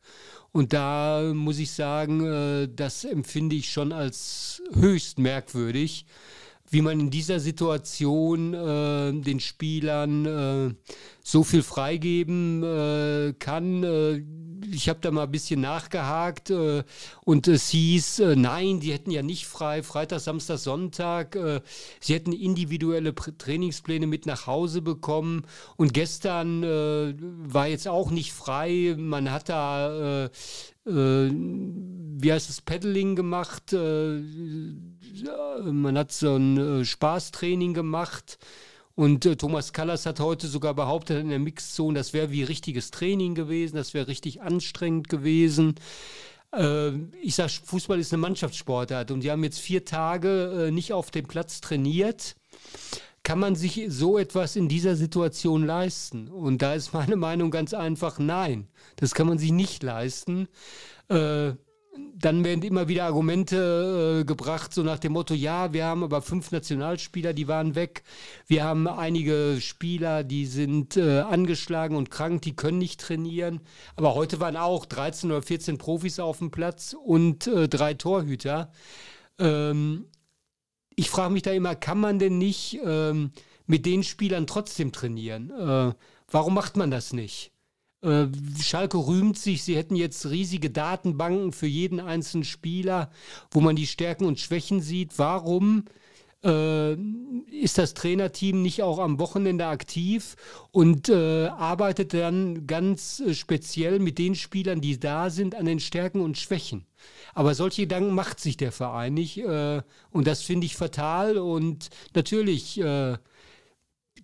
Und da muss ich sagen, äh, das empfinde ich schon als höchst merkwürdig, wie man in dieser Situation äh, den Spielern äh, so viel freigeben äh, kann. Äh, ich habe da mal ein bisschen nachgehakt äh, und es hieß, äh, nein, die hätten ja nicht frei, Freitag, Samstag, Sonntag. sie hätten individuelle Trainingspläne mit nach Hause bekommen und gestern war jetzt auch nicht frei. Man hat da, wie heißt es, Pedaling gemacht man hat so ein äh, Spaßtraining gemacht. Und äh, Thomas Kallas hat heute sogar behauptet in der Mixzone, das wäre wie richtiges Training gewesen, das wäre richtig anstrengend gewesen. Äh, ich sage, Fußball ist eine Mannschaftssportart und die haben jetzt vier Tage äh, nicht auf dem Platz trainiert. Kann man sich so etwas in dieser Situation leisten? Und da ist meine Meinung ganz einfach, nein, das kann man sich nicht leisten. Äh, dann werden immer wieder Argumente äh, gebracht, so nach dem Motto, ja, wir haben aber fünf Nationalspieler, die waren weg. Wir haben einige Spieler, die sind äh, angeschlagen und krank, die können nicht trainieren. Aber heute waren auch 13 oder 14 Profis auf dem Platz und äh, drei Torhüter. Ähm, ich frage mich da immer, kann man denn nicht ähm, mit den Spielern trotzdem trainieren? Äh, warum macht man das nicht? Äh, Schalke rühmt sich, sie hätten jetzt riesige Datenbanken für jeden einzelnen Spieler, wo man die Stärken und Schwächen sieht. Warum äh, ist das Trainerteam nicht auch am Wochenende aktiv und äh, arbeitet dann ganz äh, speziell mit den Spielern, die da sind, an den Stärken und Schwächen? Aber solche Gedanken macht sich der Verein nicht äh, und das finde ich fatal und natürlich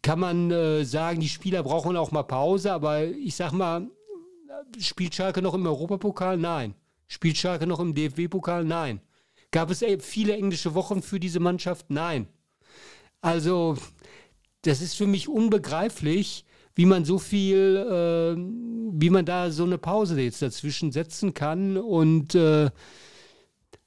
kann man äh, sagen, die Spieler brauchen auch mal Pause, aber ich sag mal, spielt Schalke noch im Europapokal? Nein. Spielt Schalke noch im DFB-Pokal? Nein. Gab es äh, viele englische Wochen für diese Mannschaft? Nein. Also, das ist für mich unbegreiflich, wie man so viel, äh, wie man da so eine Pause jetzt dazwischen setzen kann. Und äh,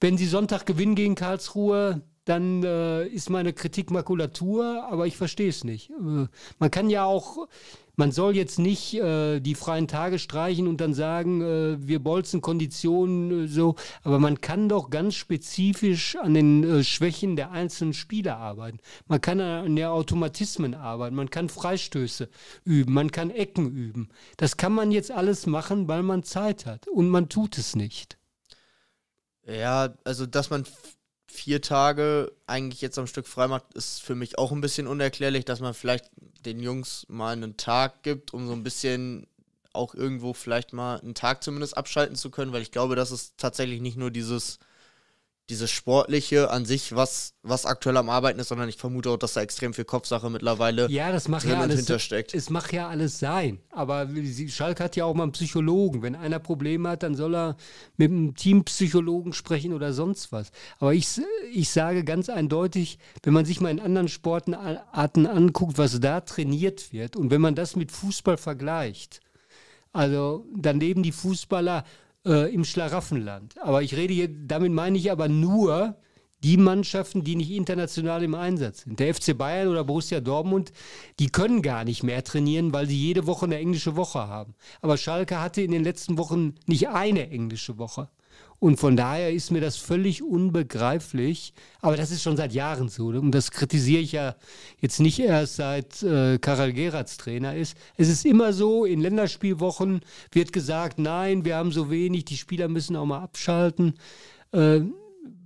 wenn sie Sonntag gewinnen gegen Karlsruhe, dann äh, ist meine Kritik Makulatur, aber ich verstehe es nicht. Äh, man kann ja auch, man soll jetzt nicht äh, die freien Tage streichen und dann sagen, äh, wir bolzen Konditionen äh, so, aber man kann doch ganz spezifisch an den äh, Schwächen der einzelnen Spieler arbeiten. Man kann an der Automatismen arbeiten, man kann Freistöße üben, man kann Ecken üben. Das kann man jetzt alles machen, weil man Zeit hat und man tut es nicht. Ja, also dass man vier Tage eigentlich jetzt am Stück frei macht, ist für mich auch ein bisschen unerklärlich, dass man vielleicht den Jungs mal einen Tag gibt, um so ein bisschen auch irgendwo vielleicht mal einen Tag zumindest abschalten zu können, weil ich glaube, dass es tatsächlich nicht nur dieses dieses Sportliche an sich, was, was aktuell am Arbeiten ist, sondern ich vermute auch, dass da extrem viel Kopfsache mittlerweile ja, das macht ja alles, hintersteckt. Es macht ja alles sein. Aber Schalk hat ja auch mal einen Psychologen. Wenn einer Probleme hat, dann soll er mit einem Teampsychologen sprechen oder sonst was. Aber ich, ich sage ganz eindeutig, wenn man sich mal in anderen Sportarten anguckt, was da trainiert wird und wenn man das mit Fußball vergleicht, also dann leben die Fußballer äh, im Schlaraffenland. Aber ich rede hier, damit meine ich aber nur die Mannschaften, die nicht international im Einsatz sind. Der FC Bayern oder Borussia Dortmund, die können gar nicht mehr trainieren, weil sie jede Woche eine englische Woche haben. Aber Schalke hatte in den letzten Wochen nicht eine englische Woche. Und von daher ist mir das völlig unbegreiflich. Aber das ist schon seit Jahren so. Ne? Und das kritisiere ich ja jetzt nicht erst seit äh, Karel Geratz Trainer ist. Es ist immer so, in Länderspielwochen wird gesagt, nein, wir haben so wenig, die Spieler müssen auch mal abschalten. Äh,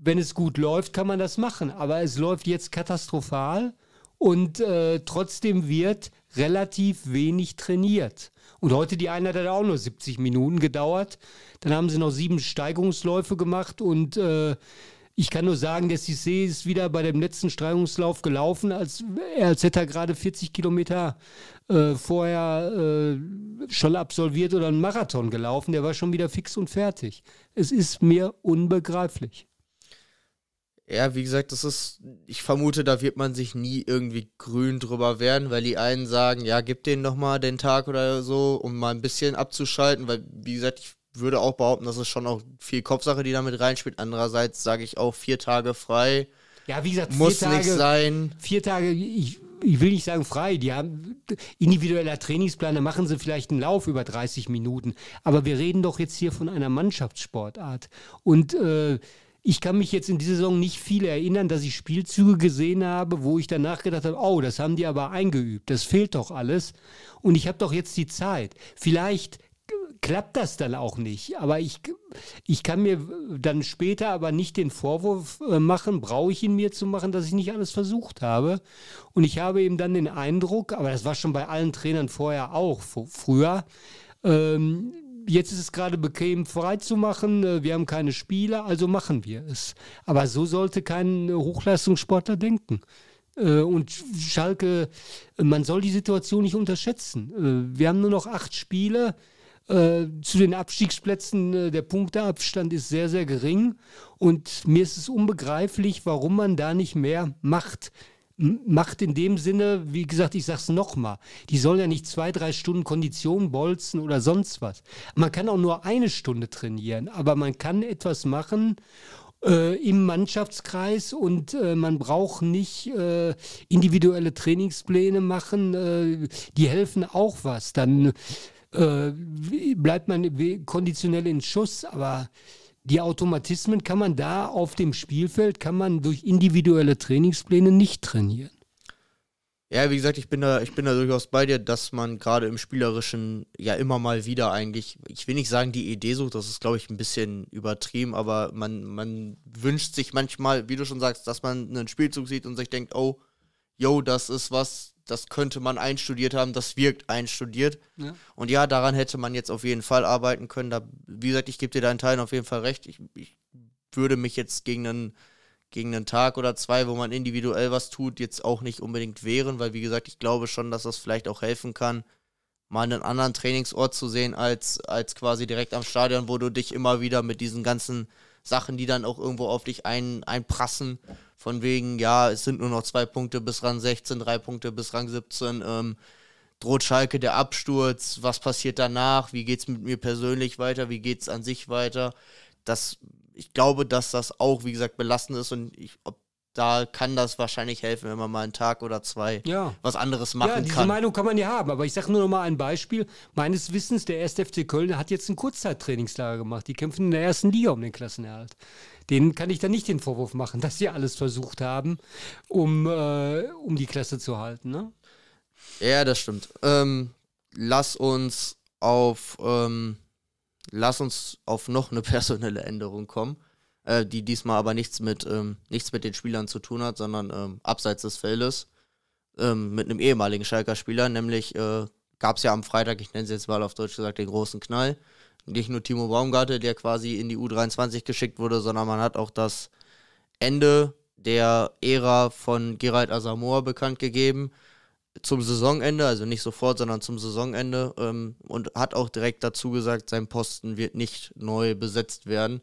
wenn es gut läuft, kann man das machen. Aber es läuft jetzt katastrophal. Und äh, trotzdem wird relativ wenig trainiert. Und heute die Einheit hat auch nur 70 Minuten gedauert. Dann haben sie noch sieben Steigungsläufe gemacht und äh, ich kann nur sagen, der Cissé ist wieder bei dem letzten Steigungslauf gelaufen, als, als hätte er gerade 40 Kilometer äh, vorher äh, schon absolviert oder einen Marathon gelaufen. Der war schon wieder fix und fertig. Es ist mir unbegreiflich. Ja, wie gesagt, das ist, ich vermute, da wird man sich nie irgendwie grün drüber werden, weil die einen sagen, ja, gib denen nochmal den Tag oder so, um mal ein bisschen abzuschalten, weil, wie gesagt, ich würde auch behaupten, das ist schon auch viel Kopfsache, die damit reinspielt. Andererseits sage ich auch, vier Tage frei. Ja, wie gesagt, muss Tage, nicht sein. Vier Tage, ich, ich will nicht sagen frei, die haben individueller Trainingsplan, da machen sie vielleicht einen Lauf über 30 Minuten. Aber wir reden doch jetzt hier von einer Mannschaftssportart. Und äh, ich kann mich jetzt in dieser Saison nicht viel erinnern, dass ich Spielzüge gesehen habe, wo ich danach gedacht habe, oh, das haben die aber eingeübt, das fehlt doch alles und ich habe doch jetzt die Zeit. Vielleicht klappt das dann auch nicht, aber ich, ich kann mir dann später aber nicht den Vorwurf äh, machen, brauche ich ihn mir zu machen, dass ich nicht alles versucht habe und ich habe eben dann den Eindruck, aber das war schon bei allen Trainern vorher auch, früher, ähm, jetzt ist es gerade bequem, freizumachen. Äh, wir haben keine Spiele, also machen wir es. Aber so sollte kein Hochleistungssportler denken. Äh, und Schalke, äh, man soll die Situation nicht unterschätzen. Wir haben nur noch acht Spiele. Zu den Abstiegsplätzen, der Punkteabstand ist sehr, sehr gering. Und mir ist es unbegreiflich, warum man da nicht mehr macht. Macht in dem Sinne, wie gesagt, ich sag's nochmal, die sollen ja nicht zwei, drei Stunden Kondition bolzen oder sonst was. Man kann auch nur eine Stunde trainieren, aber man kann etwas machen äh, im Mannschaftskreis und äh, man braucht nicht äh, individuelle Trainingspläne machen, äh, die helfen auch was. Dann äh, bleibt man äh, konditionell in Schuss, aber die Automatismen kann man da auf dem Spielfeld, kann man durch individuelle Trainingspläne nicht trainieren. Ja, wie gesagt, ich bin da, ich bin da durchaus bei dir, dass man gerade im Spielerischen ja immer mal wieder eigentlich, ich will nicht sagen, die Idee sucht, das ist, glaube ich, ein bisschen übertrieben, aber man, man wünscht sich manchmal, wie du schon sagst, dass man einen Spielzug sieht und sich denkt, oh, yo, das ist was, das könnte man einstudiert haben, das wirkt einstudiert. Ja. Und ja, daran hätte man jetzt auf jeden Fall arbeiten können. Da, wie gesagt, ich gebe dir deinen Teilen auf jeden Fall recht. Ich, ich würde mich jetzt gegen einen, gegen einen Tag oder zwei, wo man individuell was tut, jetzt auch nicht unbedingt wehren, weil wie gesagt, ich glaube schon, dass das vielleicht auch helfen kann, mal einen anderen Trainingsort zu sehen, als, als quasi direkt am Stadion, wo du dich immer wieder mit diesen ganzen Sachen, die dann auch irgendwo auf dich ein, einprassen, von wegen, ja, es sind nur noch zwei Punkte bis Rang 16, drei Punkte bis Rang 17. Ähm, droht Schalke der Absturz? Was passiert danach? Wie geht es mit mir persönlich weiter? Wie geht es an sich weiter? Das, ich glaube, dass das auch, wie gesagt, belastend ist und ich, ob da kann das wahrscheinlich helfen, wenn man mal einen Tag oder zwei ja. was anderes machen kann. Ja, diese kann. Meinung kann man ja haben, aber ich sage nur noch mal ein Beispiel. Meines Wissens, der 1. FC Köln hat jetzt ein Kurzzeittrainingslager gemacht. Die kämpfen in der ersten Liga um den Klassenerhalt. Denen kann ich dann nicht den Vorwurf machen, dass sie alles versucht haben, um, äh, um die Klasse zu halten. Ne? Ja, das stimmt. Ähm, lass uns auf ähm, lass uns auf noch eine personelle Änderung kommen äh, die diesmal aber nichts mit, ähm, nichts mit den Spielern zu tun hat, sondern ähm, abseits des Feldes ähm, mit einem ehemaligen Schalker Spieler, nämlich äh, gab es ja am Freitag, ich nenne es jetzt mal auf Deutsch gesagt, den großen Knall. Nicht nur Timo Baumgarte, der quasi in die U23 geschickt wurde, sondern man hat auch das Ende der Ära von Gerald Asamoah bekannt gegeben zum Saisonende, also nicht sofort, sondern zum Saisonende ähm, und hat auch direkt dazu gesagt, sein Posten wird nicht neu besetzt werden.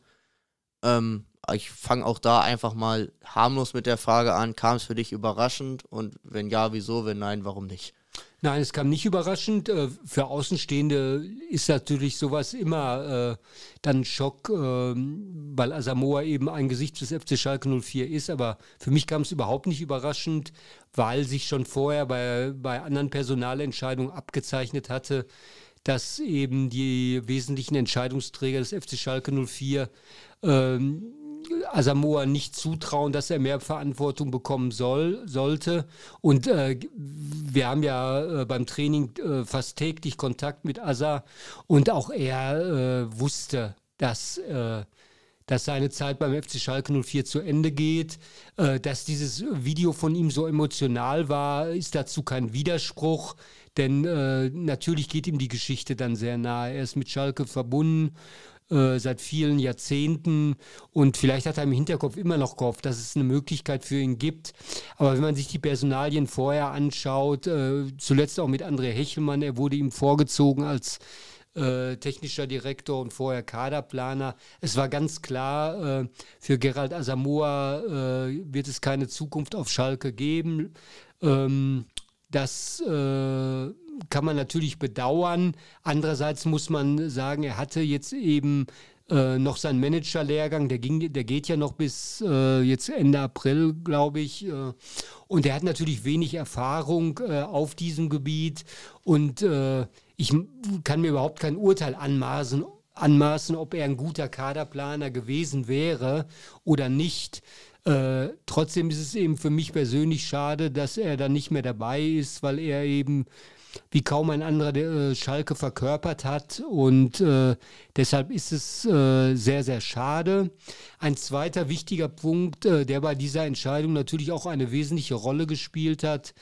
Ähm, ich fange auch da einfach mal harmlos mit der Frage an, kam es für dich überraschend und wenn ja, wieso, wenn nein, warum nicht? Nein, es kam nicht überraschend. Äh, für Außenstehende ist natürlich sowas immer äh, dann ein Schock, äh, weil Asamoah eben ein Gesicht des FC Schalke 04 ist. Aber für mich kam es überhaupt nicht überraschend, weil sich schon vorher bei, bei anderen Personalentscheidungen abgezeichnet hatte, dass eben die wesentlichen Entscheidungsträger des FC Schalke 04 ähm, Asamoah nicht zutrauen, dass er mehr Verantwortung bekommen soll, sollte. Und äh, wir haben ja äh, beim Training äh, fast täglich Kontakt mit Asa und auch er äh, wusste, dass äh, dass seine Zeit beim FC Schalke 04 zu Ende geht. Äh, dass dieses Video von ihm so emotional war, ist dazu kein Widerspruch. Denn äh, natürlich geht ihm die Geschichte dann sehr nahe. Er ist mit Schalke verbunden äh, seit vielen Jahrzehnten und vielleicht hat er im Hinterkopf immer noch gehofft, dass es eine Möglichkeit für ihn gibt. Aber wenn man sich die Personalien vorher anschaut, äh, zuletzt auch mit André Hechelmann, er wurde ihm vorgezogen als äh, technischer Direktor und vorher Kaderplaner. Es war ganz klar, äh, für Gerald Asamoah äh, wird es keine Zukunft auf Schalke geben. Ähm, das äh, kann man natürlich bedauern. Andererseits muss man sagen, er hatte jetzt eben äh, noch seinen Managerlehrgang, der, ging, der geht ja noch bis äh, jetzt Ende April, glaube ich. Äh, und er hat natürlich wenig Erfahrung äh, auf diesem Gebiet. Und äh, ich kann mir überhaupt kein Urteil anmaßen, anmaßen, ob er ein guter Kaderplaner gewesen wäre oder nicht. Äh, trotzdem ist es eben für mich persönlich schade, dass er dann nicht mehr dabei ist, weil er eben wie kaum ein anderer der, äh, Schalke verkörpert hat. Und äh, deshalb ist es äh, sehr, sehr schade. Ein zweiter wichtiger Punkt, äh, der bei dieser Entscheidung natürlich auch eine wesentliche Rolle gespielt hat,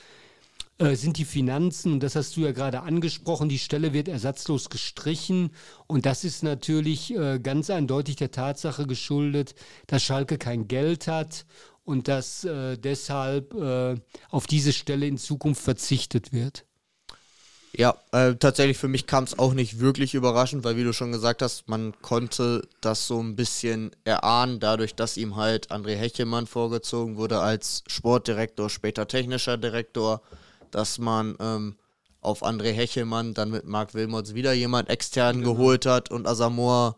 äh, sind die Finanzen, und das hast du ja gerade angesprochen, die Stelle wird ersatzlos gestrichen. Und das ist natürlich äh, ganz eindeutig der Tatsache geschuldet, dass Schalke kein Geld hat und dass äh, deshalb äh, auf diese Stelle in Zukunft verzichtet wird. Ja, äh, tatsächlich für mich kam es auch nicht wirklich überraschend, weil wie du schon gesagt hast, man konnte das so ein bisschen erahnen, dadurch, dass ihm halt André Hechemann vorgezogen wurde als Sportdirektor, später technischer Direktor dass man ähm, auf André Hechelmann dann mit Marc Wilmots wieder jemand extern genau. geholt hat und Asamoah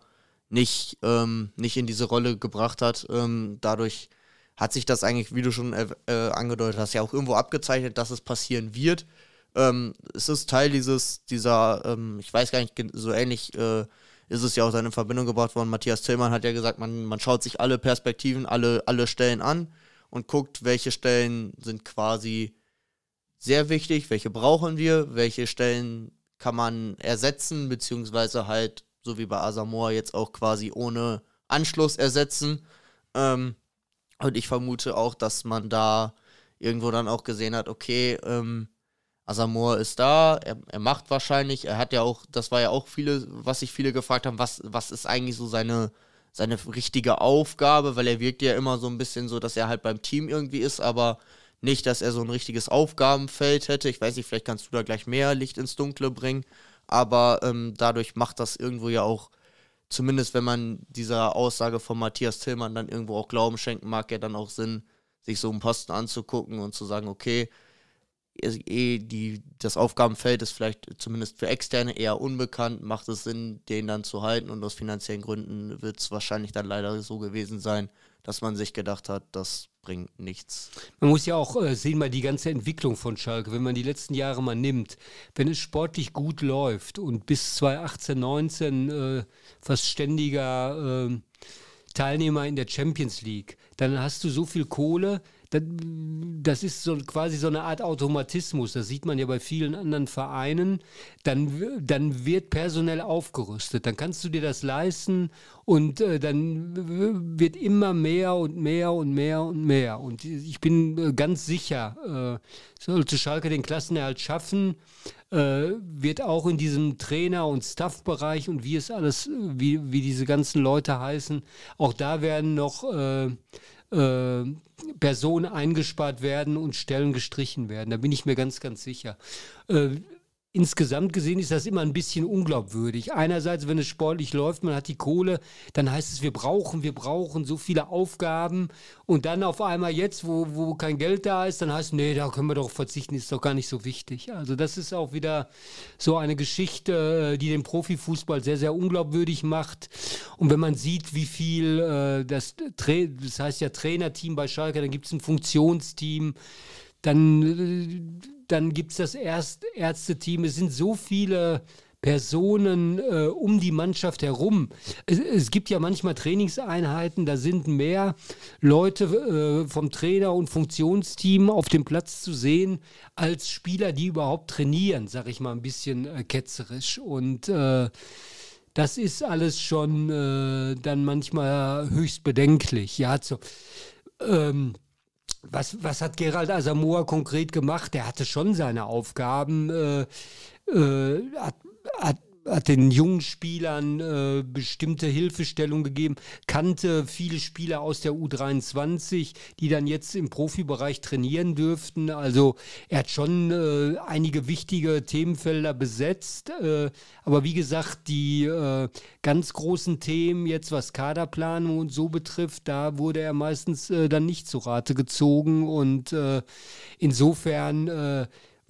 nicht, ähm, nicht in diese Rolle gebracht hat. Ähm, dadurch hat sich das eigentlich, wie du schon äh, angedeutet hast, ja auch irgendwo abgezeichnet, dass es passieren wird. Ähm, es ist Teil dieses, dieser, ähm, ich weiß gar nicht, so ähnlich äh, ist es ja auch seine Verbindung gebracht worden. Matthias Tillmann hat ja gesagt, man, man schaut sich alle Perspektiven, alle, alle Stellen an und guckt, welche Stellen sind quasi sehr wichtig, welche brauchen wir, welche Stellen kann man ersetzen, beziehungsweise halt, so wie bei Asamoah, jetzt auch quasi ohne Anschluss ersetzen. Ähm, und ich vermute auch, dass man da irgendwo dann auch gesehen hat, okay, ähm, Asamoah ist da, er, er, macht wahrscheinlich, er hat ja auch, das war ja auch viele, was sich viele gefragt haben, was, was ist eigentlich so seine, seine richtige Aufgabe, weil er wirkt ja immer so ein bisschen so, dass er halt beim Team irgendwie ist, aber nicht, dass er so ein richtiges Aufgabenfeld hätte. Ich weiß nicht, vielleicht kannst du da gleich mehr Licht ins Dunkle bringen. Aber ähm, dadurch macht das irgendwo ja auch, zumindest wenn man dieser Aussage von Matthias Tillmann dann irgendwo auch Glauben schenken mag, ja dann auch Sinn, sich so einen Posten anzugucken und zu sagen, okay, eh die, das Aufgabenfeld ist vielleicht zumindest für Externe eher unbekannt, macht es Sinn, den dann zu halten und aus finanziellen Gründen wird es wahrscheinlich dann leider so gewesen sein, dass man sich gedacht hat, das bringt nichts. Man muss ja auch äh, sehen, mal die ganze Entwicklung von Schalke, wenn man die letzten Jahre mal nimmt, wenn es sportlich gut läuft und bis 2018, 19 äh, fast ständiger äh, Teilnehmer in der Champions League, dann hast du so viel Kohle, das ist so quasi so eine Art Automatismus. Das sieht man ja bei vielen anderen Vereinen. Dann, dann wird personell aufgerüstet. Dann kannst du dir das leisten und äh, dann wird immer mehr und mehr und mehr und mehr. Und ich bin äh, ganz sicher, äh, sollte Schalke den Klassenerhalt schaffen, äh, wird auch in diesem Trainer- und Staff-Bereich und wie es alles, wie, wie diese ganzen Leute heißen, auch da werden noch äh, äh, Personen eingespart werden und Stellen gestrichen werden. Da bin ich mir ganz, ganz sicher. Äh, insgesamt gesehen ist das immer ein bisschen unglaubwürdig. Einerseits, wenn es sportlich läuft, man hat die Kohle, dann heißt es, wir brauchen, wir brauchen so viele Aufgaben. Und dann auf einmal jetzt, wo, wo kein Geld da ist, dann heißt es, nee, da können wir doch verzichten, ist doch gar nicht so wichtig. Also das ist auch wieder so eine Geschichte, äh, die den Profifußball sehr, sehr unglaubwürdig macht. Und wenn man sieht, wie viel äh, das, das heißt ja Trainerteam bei Schalke, dann gibt es ein Funktionsteam, dann äh, dann gibt es das Erstärzteteam. Es sind so viele Personen äh, um die Mannschaft herum. Es, es, gibt ja manchmal Trainingseinheiten, da sind mehr Leute äh, vom Trainer und Funktionsteam auf dem Platz zu sehen, als Spieler, die überhaupt trainieren, sag ich mal ein bisschen äh, ketzerisch. Und äh, das ist alles schon äh, dann manchmal höchst bedenklich. Ja, zu, ähm, was, was hat Gerald Asamoah konkret gemacht? Der hatte schon seine Aufgaben, äh, äh, hat, hat hat den jungen Spielern äh, bestimmte Hilfestellung gegeben, kannte viele Spieler aus der U23, die dann jetzt im Profibereich trainieren dürften. Also er hat schon äh, einige wichtige Themenfelder besetzt. Äh, aber wie gesagt, die äh, ganz großen Themen jetzt, was Kaderplanung und so betrifft, da wurde er meistens äh, dann nicht zu Rate gezogen. Und äh, insofern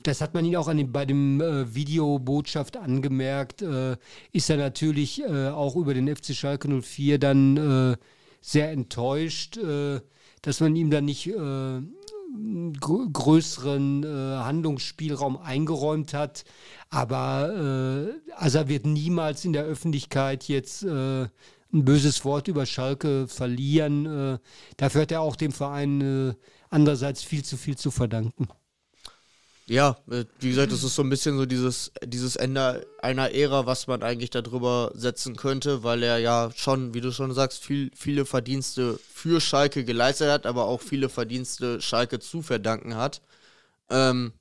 das hat man ihn auch dem, bei dem äh, Videobotschaft angemerkt, äh, ist er natürlich äh, auch über den FC Schalke 04 dann äh, sehr enttäuscht, äh, dass man ihm dann nicht äh, gr größeren Handlungsspielraum eingeräumt hat. Aber äh, also wird niemals in der Öffentlichkeit jetzt ein böses Wort über Schalke verlieren. dafür hat er auch dem Verein andererseits viel zu viel zu verdanken. Ja, äh, wie gesagt, das ist so ein bisschen so dieses, dieses Ende einer Ära, was man eigentlich darüber setzen könnte, weil er ja schon, wie du schon sagst, viel, viele Verdienste für Schalke geleistet hat, aber auch viele Verdienste Schalke zu verdanken hat. Ähm,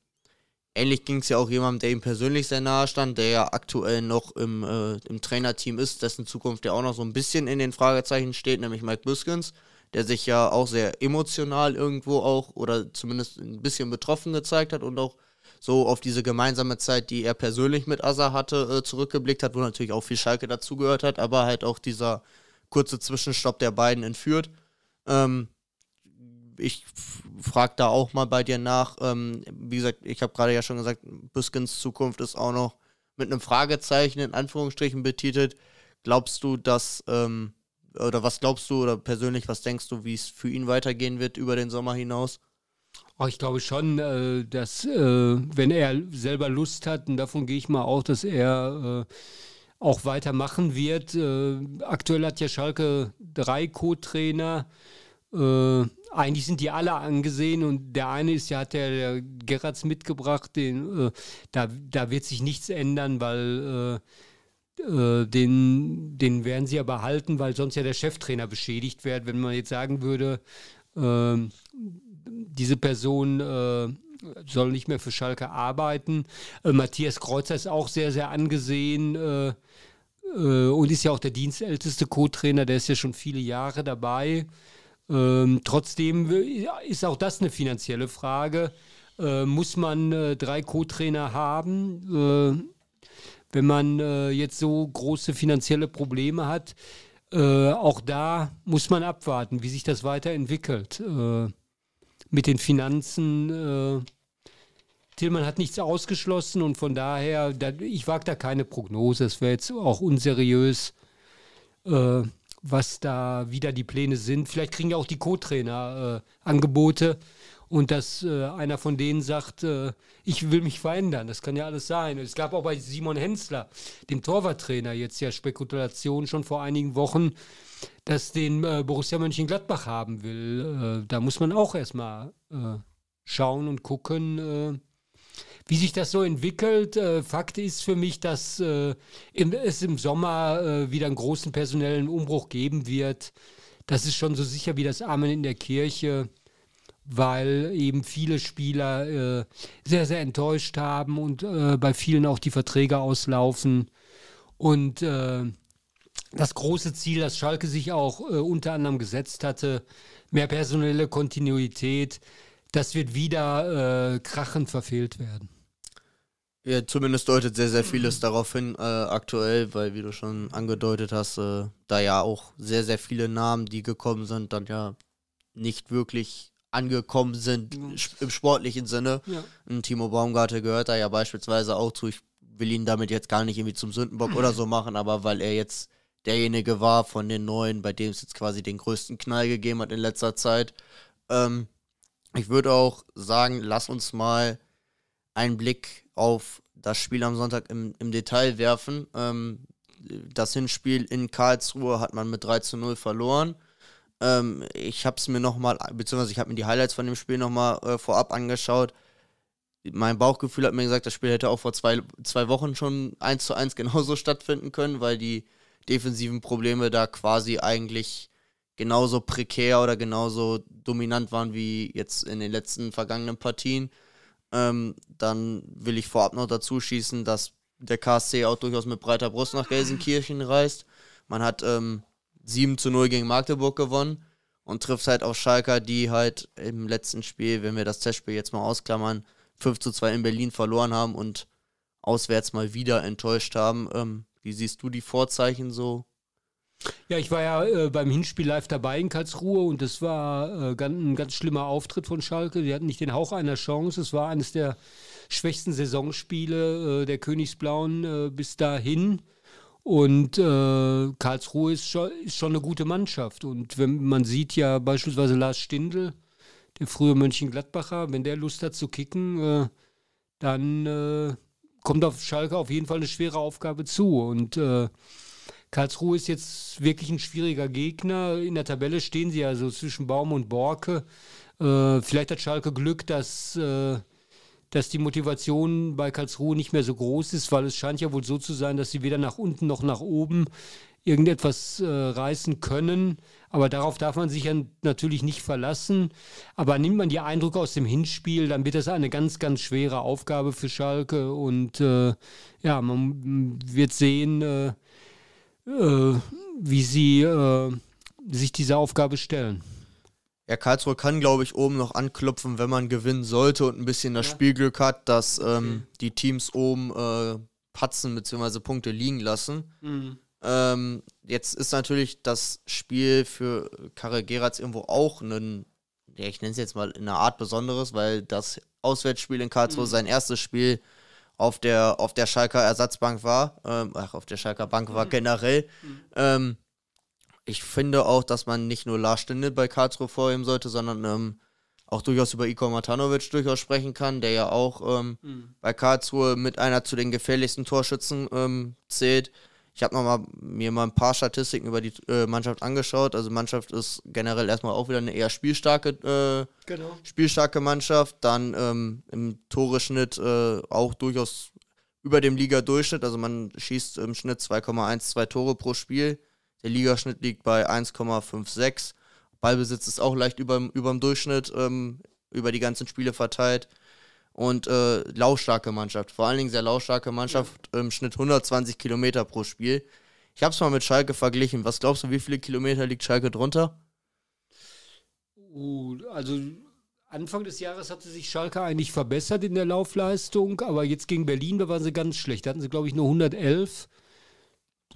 ähnlich ging es ja auch jemandem, der ihm persönlich sehr nahe stand, der ja aktuell noch im, äh, im Trainerteam ist, dessen Zukunft ja auch noch so ein bisschen in den Fragezeichen steht, nämlich Mike Biskins der sich ja auch sehr emotional irgendwo auch oder zumindest ein bisschen betroffen gezeigt hat und auch so auf diese gemeinsame Zeit, die er persönlich mit Asa hatte, äh, zurückgeblickt hat, wo natürlich auch viel Schalke dazugehört hat, aber halt auch dieser kurze Zwischenstopp der beiden entführt. Ähm, ich frage da auch mal bei dir nach. Ähm, wie gesagt, ich habe gerade ja schon gesagt, Büskens Zukunft ist auch noch mit einem Fragezeichen in Anführungsstrichen betitelt. Glaubst du, dass ähm, oder was glaubst du oder persönlich, was denkst du, wie es für ihn weitergehen wird über den Sommer hinaus? Oh, ich glaube schon, äh, dass äh, wenn er selber Lust hat, und davon gehe ich mal auch, dass er äh, auch weitermachen wird. Äh, aktuell hat ja Schalke drei Co-Trainer. Äh, eigentlich sind die alle angesehen und der eine ist ja, hat ja der Gerrats mitgebracht, den, äh, da, da wird sich nichts ändern, weil äh, den, den werden sie aber halten, weil sonst ja der Cheftrainer beschädigt wird. Wenn man jetzt sagen würde, äh, diese Person äh, soll nicht mehr für Schalke arbeiten. Äh, Matthias Kreuzer ist auch sehr, sehr angesehen äh, äh, und ist ja auch der dienstälteste Co-Trainer, der ist ja schon viele Jahre dabei. Ähm, trotzdem ist auch das eine finanzielle Frage. muss man drei Co-Trainer haben? wenn man äh, jetzt so große finanzielle Probleme hat, äh, auch da muss man abwarten, wie sich das weiterentwickelt äh, mit den Finanzen. Äh, Tillmann hat nichts ausgeschlossen und von daher, da, ich wage da keine Prognose, es wäre jetzt auch unseriös, äh, was da wieder die Pläne sind. Vielleicht kriegen ja auch die Co-Trainer äh, Angebote und dass äh, einer von denen sagt, äh, ich will mich verändern. Das kann ja alles sein. Es gab auch bei Simon Hensler, dem Torwarttrainer, jetzt ja Spekulationen schon vor einigen Wochen, dass den äh, Borussia Mönchengladbach haben will. Äh, da muss man auch erstmal äh, schauen und gucken, äh, wie sich das so entwickelt. Fakt ist für mich, dass es im Sommer wieder einen großen personellen Umbruch geben wird. Das ist schon so sicher wie das Amen in der Kirche weil eben viele Spieler äh, sehr, sehr enttäuscht haben und äh, bei vielen auch die Verträge auslaufen. Und äh, das große Ziel, das Schalke sich auch äh, unter anderem gesetzt hatte, mehr personelle Kontinuität, das wird wieder äh, krachend verfehlt werden. Ja, zumindest deutet sehr, sehr vieles darauf hin, äh, aktuell, weil, wie du schon angedeutet hast, äh, da ja auch sehr, sehr viele Namen, die gekommen sind, dann ja nicht wirklich angekommen sind ja. im sportlichen Sinne. Ja. Timo Baumgartel gehört da ja beispielsweise auch zu. Ich will ihn damit jetzt gar nicht irgendwie zum Sündenbock mhm. oder so machen, aber weil er jetzt derjenige war von den Neuen, bei dem es jetzt quasi den größten Knall gegeben hat in letzter Zeit. Ähm, ich würde auch sagen, lass uns mal einen Blick auf das Spiel am Sonntag im, im Detail werfen. Ähm, das Hinspiel in Karlsruhe hat man mit 3 zu 0 verloren. Ähm, ich habe es mir nochmal, beziehungsweise ich habe mir die Highlights von dem Spiel nochmal äh, vorab angeschaut. Mein Bauchgefühl hat mir gesagt, das Spiel hätte auch vor zwei, zwei Wochen schon 1 zu 1 genauso stattfinden können, weil die defensiven Probleme da quasi eigentlich genauso prekär oder genauso dominant waren wie jetzt in den letzten vergangenen Partien. Ähm, dann will ich vorab noch dazu schießen, dass der KSC auch durchaus mit breiter Brust nach Gelsenkirchen reist. Man hat ähm, 7 zu 0 gegen Magdeburg gewonnen und trifft halt auf Schalker, die halt im letzten Spiel, wenn wir das Testspiel jetzt mal ausklammern, 5 zu 2 in Berlin verloren haben und auswärts mal wieder enttäuscht haben. Ähm, wie siehst du die Vorzeichen so? Ja, ich war ja äh, beim Hinspiel live dabei in Karlsruhe und das war äh, ein ganz schlimmer Auftritt von Schalke. Sie hatten nicht den Hauch einer Chance. Es war eines der schwächsten Saisonspiele äh, der Königsblauen äh, bis dahin. Und äh, Karlsruhe ist schon, ist schon, eine gute Mannschaft. Und wenn man sieht ja beispielsweise Lars Stindl, der frühe Mönchengladbacher, wenn der Lust hat zu kicken, äh, dann äh, kommt auf Schalke auf jeden Fall eine schwere Aufgabe zu. Und äh, Karlsruhe ist jetzt wirklich ein schwieriger Gegner. In der Tabelle stehen sie ja so zwischen Baum und Borke. Äh, vielleicht hat Schalke Glück, dass äh, dass die Motivation bei Karlsruhe nicht mehr so groß ist, weil es scheint ja wohl so zu sein, dass sie weder nach unten noch nach oben irgendetwas äh, reißen können. Aber darauf darf man sich ja natürlich nicht verlassen. Aber nimmt man die Eindrücke aus dem Hinspiel, dann wird das eine ganz, ganz schwere Aufgabe für Schalke. Und äh, ja, man wird sehen, äh, äh wie sie äh, sich dieser Aufgabe stellen. Ja, Karlsruhe kann, glaube ich, oben noch anklopfen, wenn man gewinnen sollte und ein bisschen das ja. Spielglück hat, dass ähm, okay. die Teams oben äh, patzen bzw. Punkte liegen lassen. Mhm. Ähm, jetzt ist natürlich das Spiel für Karre Geratz irgendwo auch ein, ja, ich nenne es jetzt mal in einer Art besonderes, weil das Auswärtsspiel in Karlsruhe mhm. sein erstes Spiel auf der, auf der Schalker Ersatzbank war, ähm, ach, auf der Schalker Bank war mhm. generell. Mhm. Ähm, ich finde auch, dass man nicht nur Lars Stindl bei Karlsruhe vorheben sollte, sondern ähm, auch durchaus über Iko Matanovic durchaus sprechen kann, der ja auch ähm, mhm. bei Karlsruhe mit einer zu den gefährlichsten Torschützen ähm, zählt. Ich habe mal, mir mal ein paar Statistiken über die äh, Mannschaft angeschaut. Also Mannschaft ist generell erstmal auch wieder eine eher spielstarke, äh, genau. spielstarke Mannschaft. Dann ähm, im Toreschnitt äh, auch durchaus über dem Liga-Durchschnitt. Also man schießt im Schnitt 2,12 Tore pro Spiel. Der Ligaschnitt liegt bei 1,56. Ballbesitz ist auch leicht über, über dem Durchschnitt, ähm, über die ganzen Spiele verteilt. Und äh, laufstarke Mannschaft, vor allen Dingen sehr laufstarke Mannschaft, ja. im Schnitt 120 Kilometer pro Spiel. Ich habe es mal mit Schalke verglichen. Was glaubst du, wie viele Kilometer liegt Schalke drunter? Uh, also Anfang des Jahres hatte sich Schalke eigentlich verbessert in der Laufleistung, aber jetzt gegen Berlin, da waren sie ganz schlecht. Da hatten sie, glaube ich, nur 111.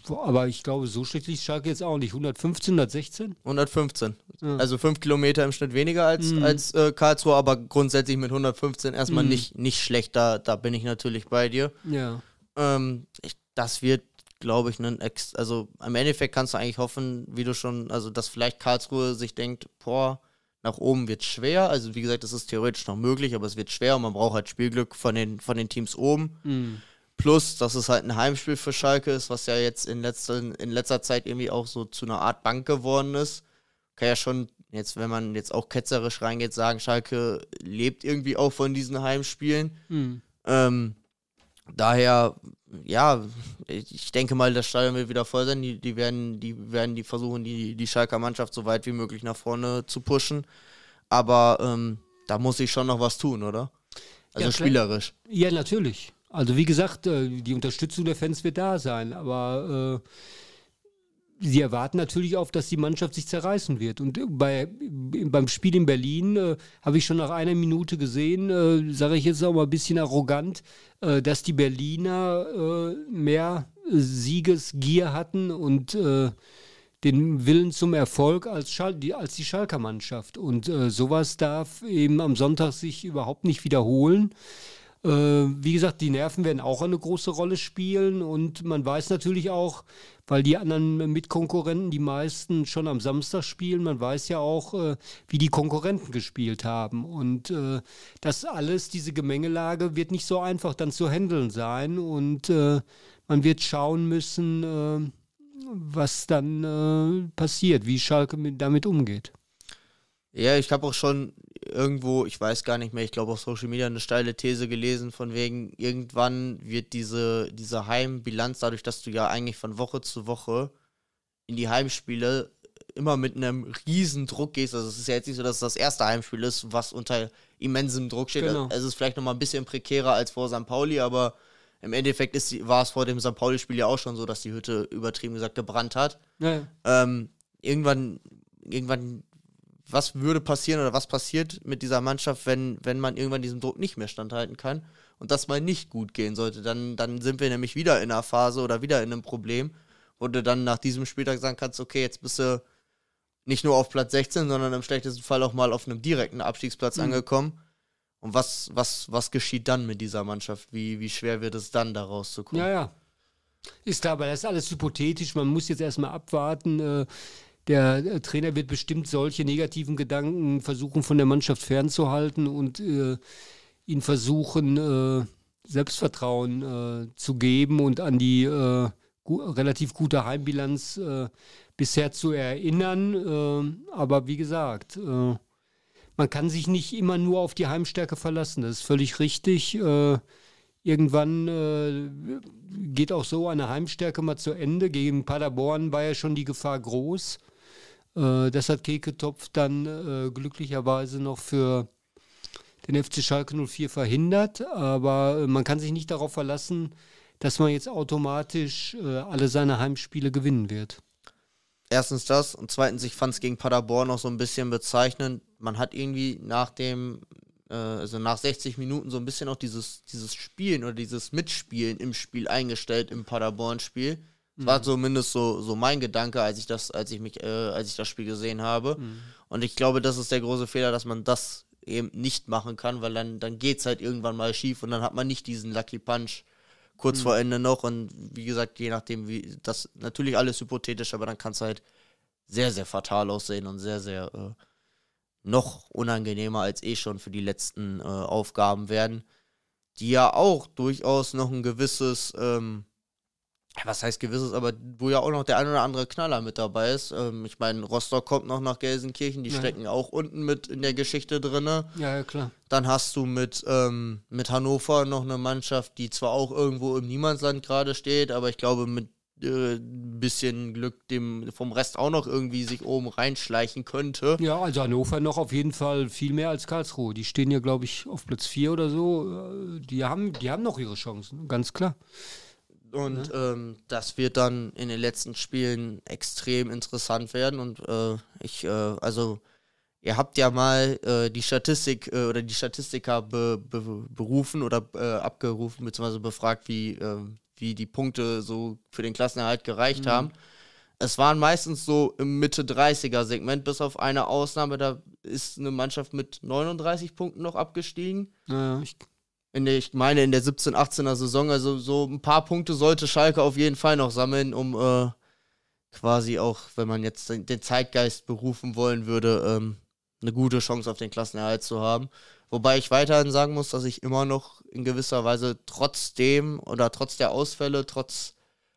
Aber ich glaube, so schlecht ist Schalke jetzt auch nicht. 115, 116? 115. Ja. Also 5 Kilometer im Schnitt weniger als, mhm. als äh, Karlsruhe, aber grundsätzlich mit 115 erstmal mhm. nicht, nicht schlecht. Da, da bin ich natürlich bei dir. Ja. Ähm, ich, das wird, glaube ich, ein Ex. Also im Endeffekt kannst du eigentlich hoffen, wie du schon, also dass vielleicht Karlsruhe sich denkt, boah, nach oben wird schwer. Also wie gesagt, das ist theoretisch noch möglich, aber es wird schwer und man braucht halt Spielglück von den, von den Teams oben. Mhm Plus, dass es halt ein Heimspiel für Schalke ist, was ja jetzt in letzter, in letzter Zeit irgendwie auch so zu einer Art Bank geworden ist. Kann ja schon, jetzt, wenn man jetzt auch ketzerisch reingeht, sagen, Schalke lebt irgendwie auch von diesen Heimspielen. Mhm. Ähm, daher, ja, ich denke mal, das Stadion wird wieder voll sein. Die, die werden, die werden die versuchen, die, die Schalker Mannschaft so weit wie möglich nach vorne zu pushen. Aber ähm, da muss ich schon noch was tun, oder? Also ja, spielerisch. Ja, natürlich. Also wie gesagt, äh, die Unterstützung der Fans wird da sein, aber äh, sie erwarten natürlich auch, dass die Mannschaft sich zerreißen wird. Und bei, beim Spiel in Berlin äh, habe ich schon nach einer Minute gesehen, sage ich jetzt auch mal ein bisschen arrogant, dass die Berliner mehr Siegesgier hatten und den Willen zum Erfolg als, Schal als die Schalker Mannschaft. Und sowas darf eben am Sonntag sich überhaupt nicht wiederholen. Äh, wie gesagt, die Nerven werden auch eine große Rolle spielen und man weiß natürlich auch, weil die anderen Mitkonkurrenten, die meisten schon am Samstag spielen, man weiß ja auch, äh, wie die Konkurrenten gespielt haben. Und äh, das alles, diese Gemengelage, wird nicht so einfach dann zu handeln sein und man wird schauen müssen, was dann passiert, wie Schalke damit umgeht. Ja, ich habe auch schon irgendwo, ich weiß gar nicht mehr, ich glaube auf Social Media eine steile These gelesen, von wegen, irgendwann wird diese, diese Heimbilanz, dadurch, dass du ja eigentlich von Woche zu Woche in die Heimspiele immer mit einem riesen Druck gehst. Also es ist ja jetzt nicht so, dass es das erste Heimspiel ist, was unter immensem Druck steht. Genau. es ist vielleicht nochmal ein bisschen prekärer als vor St. Pauli, aber im Endeffekt ist, war es vor dem St. Pauli-Spiel ja auch schon so, dass die Hütte übertrieben gesagt gebrannt hat. ja. Ähm, irgendwann, irgendwann was würde passieren oder was passiert mit dieser Mannschaft, wenn, wenn man irgendwann diesem Druck nicht mehr standhalten kann und das mal nicht gut gehen sollte. Dann, dann sind wir nämlich wieder in einer Phase oder wieder in einem Problem, wo du dann nach diesem Spieltag sagen kannst, okay, jetzt bist du nicht nur auf Platz 16, sondern im schlechtesten Fall auch mal auf einem direkten Abstiegsplatz mhm. angekommen. Und was, was, was geschieht dann mit dieser Mannschaft? Wie, wie schwer wird es dann, da rauszukommen? Ja, ja. Ist klar, aber das ist alles hypothetisch. Man muss jetzt erstmal abwarten. Äh der äh, Trainer wird bestimmt solche negativen Gedanken versuchen, von der Mannschaft fernzuhalten und äh, ihnen versuchen, äh, Selbstvertrauen äh, zu geben und an die äh, gu relativ gute Heimbilanz äh, bisher zu erinnern. Ähm, aber wie gesagt, äh, man kann sich nicht immer nur auf die Heimstärke verlassen. Das ist völlig richtig. Irgendwann äh, geht auch so eine Heimstärke mal zu Ende. Gegen Paderborn war ja schon die Gefahr groß. Äh, das hat Keketopf dann äh, glücklicherweise noch für den FC Schalke 04 verhindert, aber äh, man kann sich nicht darauf verlassen, dass man jetzt automatisch alle seine Heimspiele gewinnen wird. Erstens das und zweitens, ich fand es gegen Paderborn noch so ein bisschen bezeichnend. Man hat irgendwie nach dem, also nach 60 Minuten so ein bisschen auch dieses, dieses Spielen oder dieses Mitspielen im Spiel eingestellt im Paderborn-Spiel. Mhm. War zumindest so, so mein Gedanke, als ich das, als ich mich, äh, als ich das Spiel gesehen habe. Mhm. Und ich glaube, das ist der große Fehler, dass man das eben nicht machen kann, weil dann, dann geht es halt irgendwann mal schief und dann hat man nicht diesen Lucky Punch kurz mhm. vor Ende noch. Und wie gesagt, je nachdem, wie das natürlich alles hypothetisch, aber dann kann es halt sehr, sehr fatal aussehen und sehr, sehr äh, noch unangenehmer als eh schon für die letzten äh, Aufgaben werden, die ja auch durchaus noch ein gewisses ähm, was heißt gewisses, aber wo ja auch noch der ein oder andere Knaller mit dabei ist. Ähm, ich meine, Rostock kommt noch nach Gelsenkirchen, die ja. stecken auch unten mit in der Geschichte drin. Ja, ja, klar. Dann hast du mit, ähm, mit Hannover noch eine Mannschaft, die zwar auch irgendwo im Niemandsland gerade steht, aber ich glaube, mit äh, ein bisschen Glück dem vom Rest auch noch irgendwie sich oben reinschleichen könnte. Ja, also Hannover noch auf jeden Fall viel mehr als Karlsruhe. Die stehen ja, glaube ich, auf Platz 4 oder so. Äh, die haben, die haben noch ihre Chancen, ganz klar. Und ja. Ne? ähm, das wird dann in den letzten Spielen extrem interessant werden. Und äh, ich, äh, also, ihr habt ja mal äh, die Statistik äh, oder die Statistiker be be berufen oder äh, abgerufen, beziehungsweise befragt, wie, äh, wie die Punkte so für den Klassenerhalt gereicht mhm. haben. Es waren meistens so im Mitte-30er-Segment, bis auf eine Ausnahme, da ist eine Mannschaft mit 39 Punkten noch abgestiegen. Ja. Ich in der, ich meine, in der 17, 18er Saison. Also so ein paar Punkte sollte Schalke auf jeden Fall noch sammeln, um äh, quasi auch, wenn man jetzt den Zeitgeist berufen wollen würde, ähm, eine gute Chance auf den Klassenerhalt zu haben. Wobei ich weiterhin sagen muss, dass ich immer noch in gewisser Weise trotzdem oder trotz der Ausfälle, trotz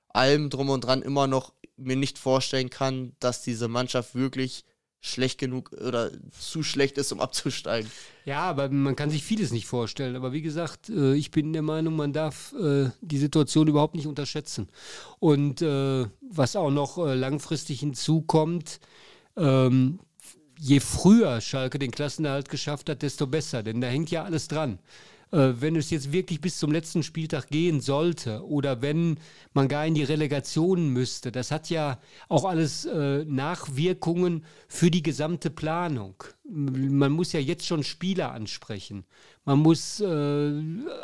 allem drum und dran immer noch mir nicht vorstellen kann, dass diese Mannschaft wirklich schlecht genug oder zu schlecht ist, um abzusteigen. Ja, aber man kann sich vieles nicht vorstellen. Aber wie gesagt, äh, ich bin der Meinung, man darf äh, die Situation überhaupt nicht unterschätzen. Und äh, was auch noch langfristig hinzukommt, ähm, je früher Schalke den Klassenerhalt geschafft hat, desto besser, denn da hängt ja alles dran. Äh, wenn es jetzt wirklich bis zum letzten Spieltag gehen sollte oder wenn man gar in die Relegation müsste, das hat ja auch alles äh, Nachwirkungen für die gesamte Planung. Man muss ja jetzt schon Spieler ansprechen. Man muss äh,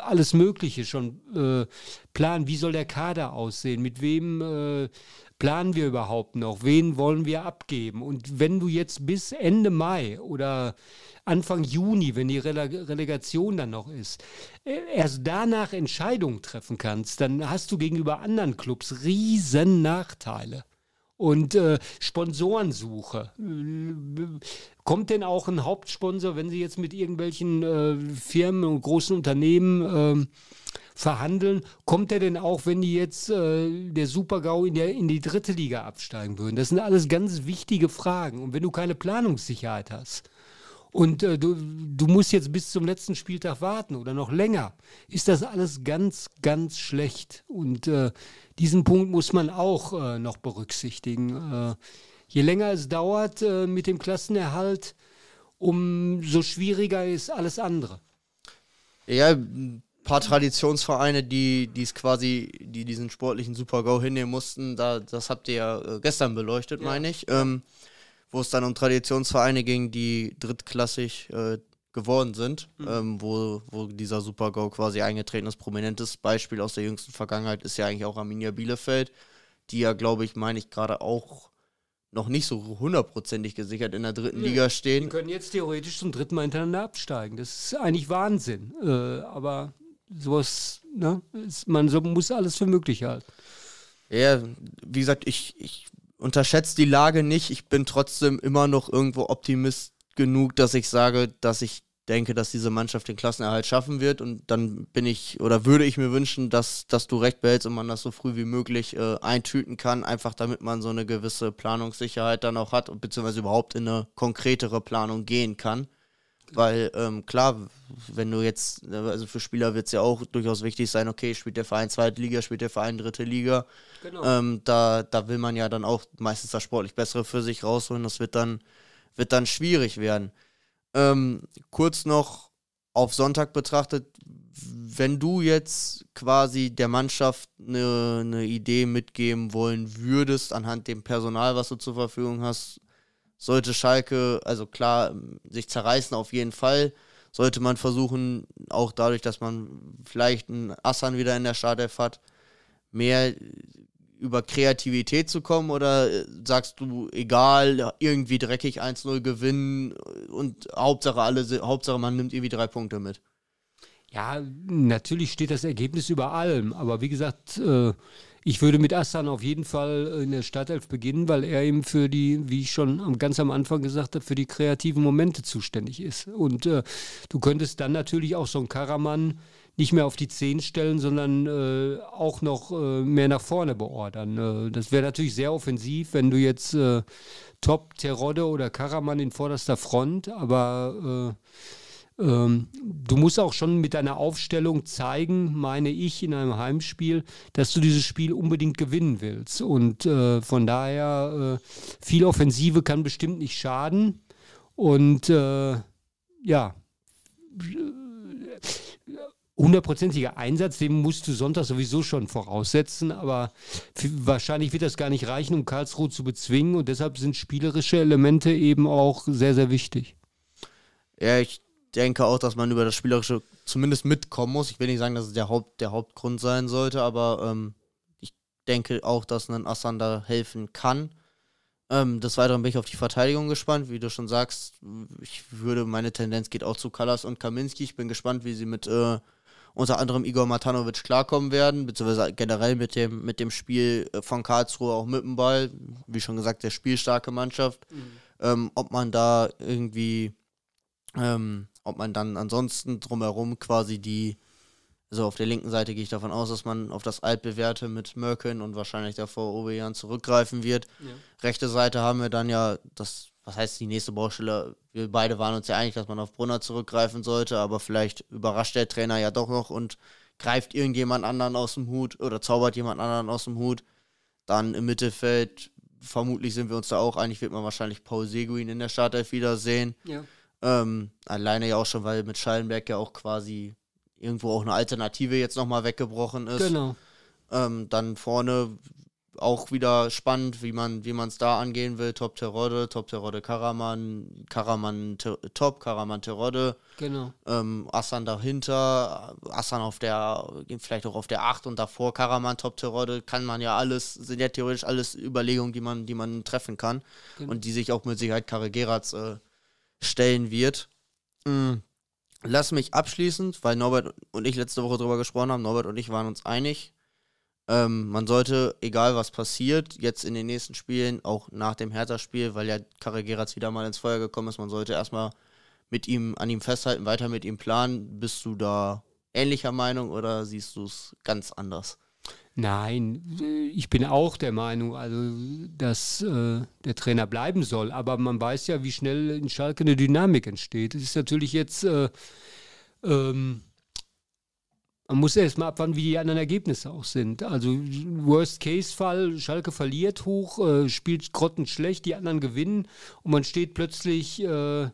alles Mögliche schon planen. Wie soll der Kader aussehen? Mit wem planen wir überhaupt noch? Wen wollen wir abgeben? Und wenn du jetzt bis Ende Mai oder Anfang Juni, wenn die Rele Relegation dann noch ist, äh, erst danach Entscheidungen treffen kannst, dann hast du gegenüber anderen Clubs riesen Nachteile und äh, Sponsorensuche. Äh, kommt denn auch ein Hauptsponsor, wenn Sie jetzt mit irgendwelchen äh, Firmen und großen Unternehmen äh, verhandeln, kommt er denn auch, wenn die jetzt äh, der Supergau in, der, in die dritte Liga absteigen würden? Das sind alles ganz wichtige Fragen. Und wenn du keine Planungssicherheit hast, und äh, du, du musst jetzt bis zum letzten Spieltag warten oder noch länger, ist das alles ganz, ganz schlecht. Und äh, diesen Punkt muss man auch äh, noch berücksichtigen. Äh, je länger es dauert äh, mit dem Klassenerhalt, umso schwieriger ist alles andere. Ja, paar Traditionsvereine, die es quasi, die diesen sportlichen Super-Go hinnehmen mussten. Da, das habt ihr ja äh, gestern beleuchtet, ja. meine ich. Ähm, wo es dann um Traditionsvereine ging, die drittklassig äh, geworden sind, mhm. ähm, wo, wo dieser Super-Go quasi eingetreten ist. Prominentes Beispiel aus der jüngsten Vergangenheit ist ja eigentlich auch Arminia Bielefeld, die ja, glaube ich, meine ich gerade auch noch nicht so hundertprozentig gesichert in der dritten nee, Liga stehen. Die können jetzt theoretisch zum dritten Mal hintereinander absteigen. Das ist eigentlich Wahnsinn. Äh, aber sowas, ne? man so, muss alles für möglich halten. Ja, wie gesagt, ich, ich unterschätze die Lage nicht. Ich bin trotzdem immer noch irgendwo Optimist genug, dass ich sage, dass ich denke, dass diese Mannschaft den Klassenerhalt schaffen wird. Und dann bin ich oder würde ich mir wünschen, dass, dass du recht behältst und man das so früh wie möglich äh, eintüten kann, einfach damit man so eine gewisse Planungssicherheit dann auch hat und beziehungsweise überhaupt in eine konkretere Planung gehen kann. Weil ähm, klar, wenn du jetzt, ne, also für Spieler wird es ja auch durchaus wichtig sein, okay, spielt der Verein zweite Liga, spielt der Verein dritte Liga. Genau. Ähm, da, da will man ja dann auch meistens das sportlich Bessere für sich rausholen. Das wird dann, wird dann schwierig werden. Ähm, kurz noch auf Sonntag betrachtet, wenn du jetzt quasi der Mannschaft eine, eine Idee mitgeben wollen würdest, anhand dem Personal, was du zur Verfügung hast, sollte Schalke, also klar, sich zerreißen auf jeden Fall, sollte man versuchen, auch dadurch, dass man vielleicht einen Assan wieder in der Startelf hat, mehr über Kreativität zu kommen oder sagst du, egal, irgendwie dreckig 1-0 gewinnen und Hauptsache alle, Hauptsache man nimmt irgendwie drei Punkte mit? Ja, natürlich steht das Ergebnis über allem, aber wie gesagt, äh ich würde mit Astan auf jeden Fall äh, in der Startelf beginnen, weil er eben für die, wie ich schon ganz am Anfang gesagt habe, für die kreativen Momente zuständig ist. Und äh, du könntest dann natürlich auch so einen Karaman nicht mehr auf die 10 stellen, sondern äh, auch noch äh, mehr nach vorne beordern. Äh, das wäre natürlich sehr offensiv, wenn du jetzt äh, Top, Terodde oder Karaman in vorderster Front, aber ähm, du musst auch schon mit deiner Aufstellung zeigen, meine ich, in einem Heimspiel, dass du dieses Spiel unbedingt gewinnen willst. Und äh, von daher, äh, viel Offensive kann bestimmt nicht schaden. Und äh, ja, hundertprozentiger Einsatz, den musst du Sonntag sowieso schon voraussetzen, aber wahrscheinlich wird das gar nicht reichen, um Karlsruhe zu bezwingen und deshalb sind spielerische Elemente eben auch sehr, sehr wichtig. Ja, ich denke auch, dass man über das Spielerische zumindest mitkommen muss. Ich will nicht sagen, dass es der, Haupt, der Hauptgrund sein sollte, aber ähm, ich denke auch, dass ein Assan da helfen kann. Ähm, des Weiteren bin ich auf die Verteidigung gespannt. Wie du schon sagst, ich würde, meine Tendenz geht auch zu Kallas und Kaminski. Ich bin gespannt, wie sie mit äh, unter anderem Igor Matanovic klarkommen werden, beziehungsweise generell mit dem, mit dem Spiel äh, von Karlsruhe auch mit dem Ball. Wie schon gesagt, sehr spielstarke Mannschaft. Mhm. Ähm, ob man da irgendwie ähm, ob man dann ansonsten drumherum quasi die, also auf der linken Seite gehe ich davon aus, dass man auf das Altbewährte mit Merkin und wahrscheinlich davor Obejan zurückgreifen wird. Ja. Rechte Seite haben wir dann ja das, was heißt die nächste Baustelle? Wir beide waren uns ja einig, dass man auf Brunner zurückgreifen sollte, aber vielleicht überrascht der Trainer ja doch noch und greift irgendjemand anderen aus dem Hut oder zaubert jemand anderen aus dem Hut. Dann im Mittelfeld, vermutlich sind wir uns da auch einig, wird man wahrscheinlich Paul Seguin in der Startelf wiedersehen. Ja. Ähm, alleine ja auch schon, weil mit Schallenberg ja auch quasi irgendwo auch eine Alternative jetzt nochmal weggebrochen ist. Genau. Ähm, dann vorne auch wieder spannend, wie man wie es da angehen will. Top Terodde, Top Terodde Karaman, Karaman Ter Top, Karaman Terodde. Genau. Ähm, Assan dahinter, Assan auf der, vielleicht auch auf der 8 und davor Karaman, Top Terodde. Kann man ja alles, sind ja theoretisch alles Überlegungen, die man, die man treffen kann. Genau. Und die sich auch mit Sicherheit Karre Geratz äh, stellen wird. Mhm. Lass mich abschließend, weil Norbert und ich letzte Woche drüber gesprochen haben, Norbert und ich waren uns einig, ähm, man sollte, egal was passiert, jetzt in den nächsten Spielen, auch nach dem Hertha-Spiel, weil ja Karel Geratz wieder mal ins Feuer gekommen ist, man sollte erstmal mit ihm, an ihm festhalten, weiter mit ihm planen. Bist du da ähnlicher Meinung oder siehst du es ganz anders? Nein, ich bin auch der Meinung, also dass äh, der Trainer bleiben soll. Aber man weiß ja, wie schnell in Schalke eine Dynamik entsteht. Es ist natürlich jetzt, äh, ähm, man muss erst mal abwarten, wie die anderen Ergebnisse auch sind. Also Worst-Case-Fall, Schalke verliert hoch, äh, spielt grottenschlecht, die anderen gewinnen und man steht plötzlich äh,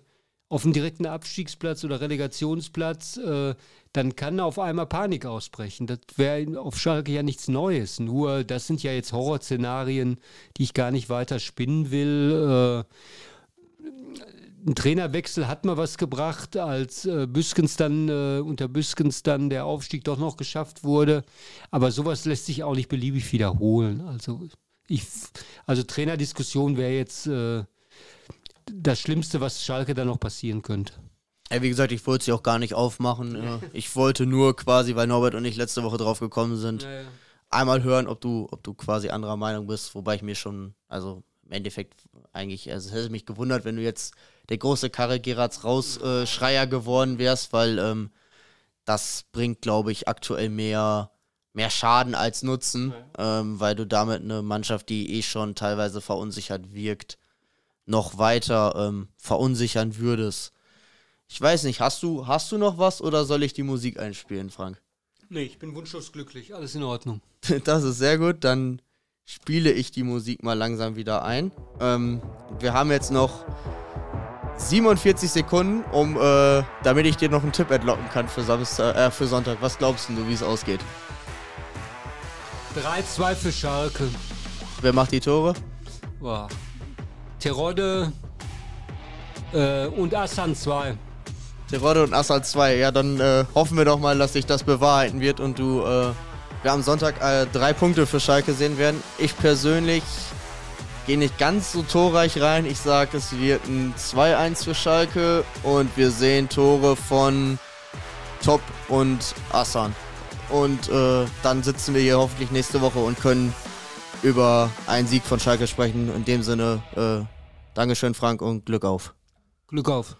auf dem direkten Abstiegsplatz oder Relegationsplatz, äh, dann kann auf einmal Panik ausbrechen. Das wäre auf Schalke ja nichts Neues. Nur, das sind ja jetzt Horrorszenarien, die ich gar nicht weiter spinnen will. Äh, ein Trainerwechsel hat mal was gebracht, als äh, Büskens dann, äh, unter Büskens dann der Aufstieg doch noch geschafft wurde. Aber sowas lässt sich auch nicht beliebig wiederholen. Also, ich, also Trainerdiskussion wäre jetzt. Äh, das Schlimmste, was Schalke da noch passieren könnte. Ey, wie gesagt, ich wollte sie auch gar nicht aufmachen. Äh. Ja. Ich wollte nur quasi, weil Norbert und ich letzte Woche drauf gekommen sind, ja, ja. einmal hören, ob du, ob du quasi anderer Meinung bist, wobei ich mir schon, also im Endeffekt eigentlich, also es hätte mich gewundert, wenn du jetzt der große Karre Gerards Rausschreier äh, geworden wärst, weil ähm, das bringt, glaube ich, aktuell mehr, mehr Schaden als Nutzen, ähm, weil du damit eine Mannschaft, die eh schon teilweise verunsichert wirkt, noch weiter ähm, verunsichern würdest. Ich weiß nicht, hast du, hast du noch was oder soll ich die Musik einspielen, Frank? Nee, ich bin wunschlos glücklich, alles in Ordnung. das ist sehr gut, dann spiele ich die Musik mal langsam wieder ein. Ähm, wir haben jetzt noch 47 Sekunden, um, äh, damit ich dir noch einen Tipp entlocken kann für, Samstag, äh, für Sonntag. Was glaubst du, wie es ausgeht? 3-2 für Schalke. Wer macht die Tore? Boah, Terodde äh, und Assan 2. Terodde und Assan 2. Ja, dann äh, hoffen wir doch mal, dass sich das bewahrheiten wird und du äh, wir am Sonntag äh, drei Punkte für Schalke sehen werden. Ich persönlich gehe nicht ganz so torreich rein. Ich sage, es wird ein 2-1 für Schalke und wir sehen Tore von Top und Assan. Und äh, dann sitzen wir hier hoffentlich nächste Woche und können über einen Sieg von Schalke sprechen. In dem Sinne, äh, Dankeschön, Frank, und Glück auf. Glück auf.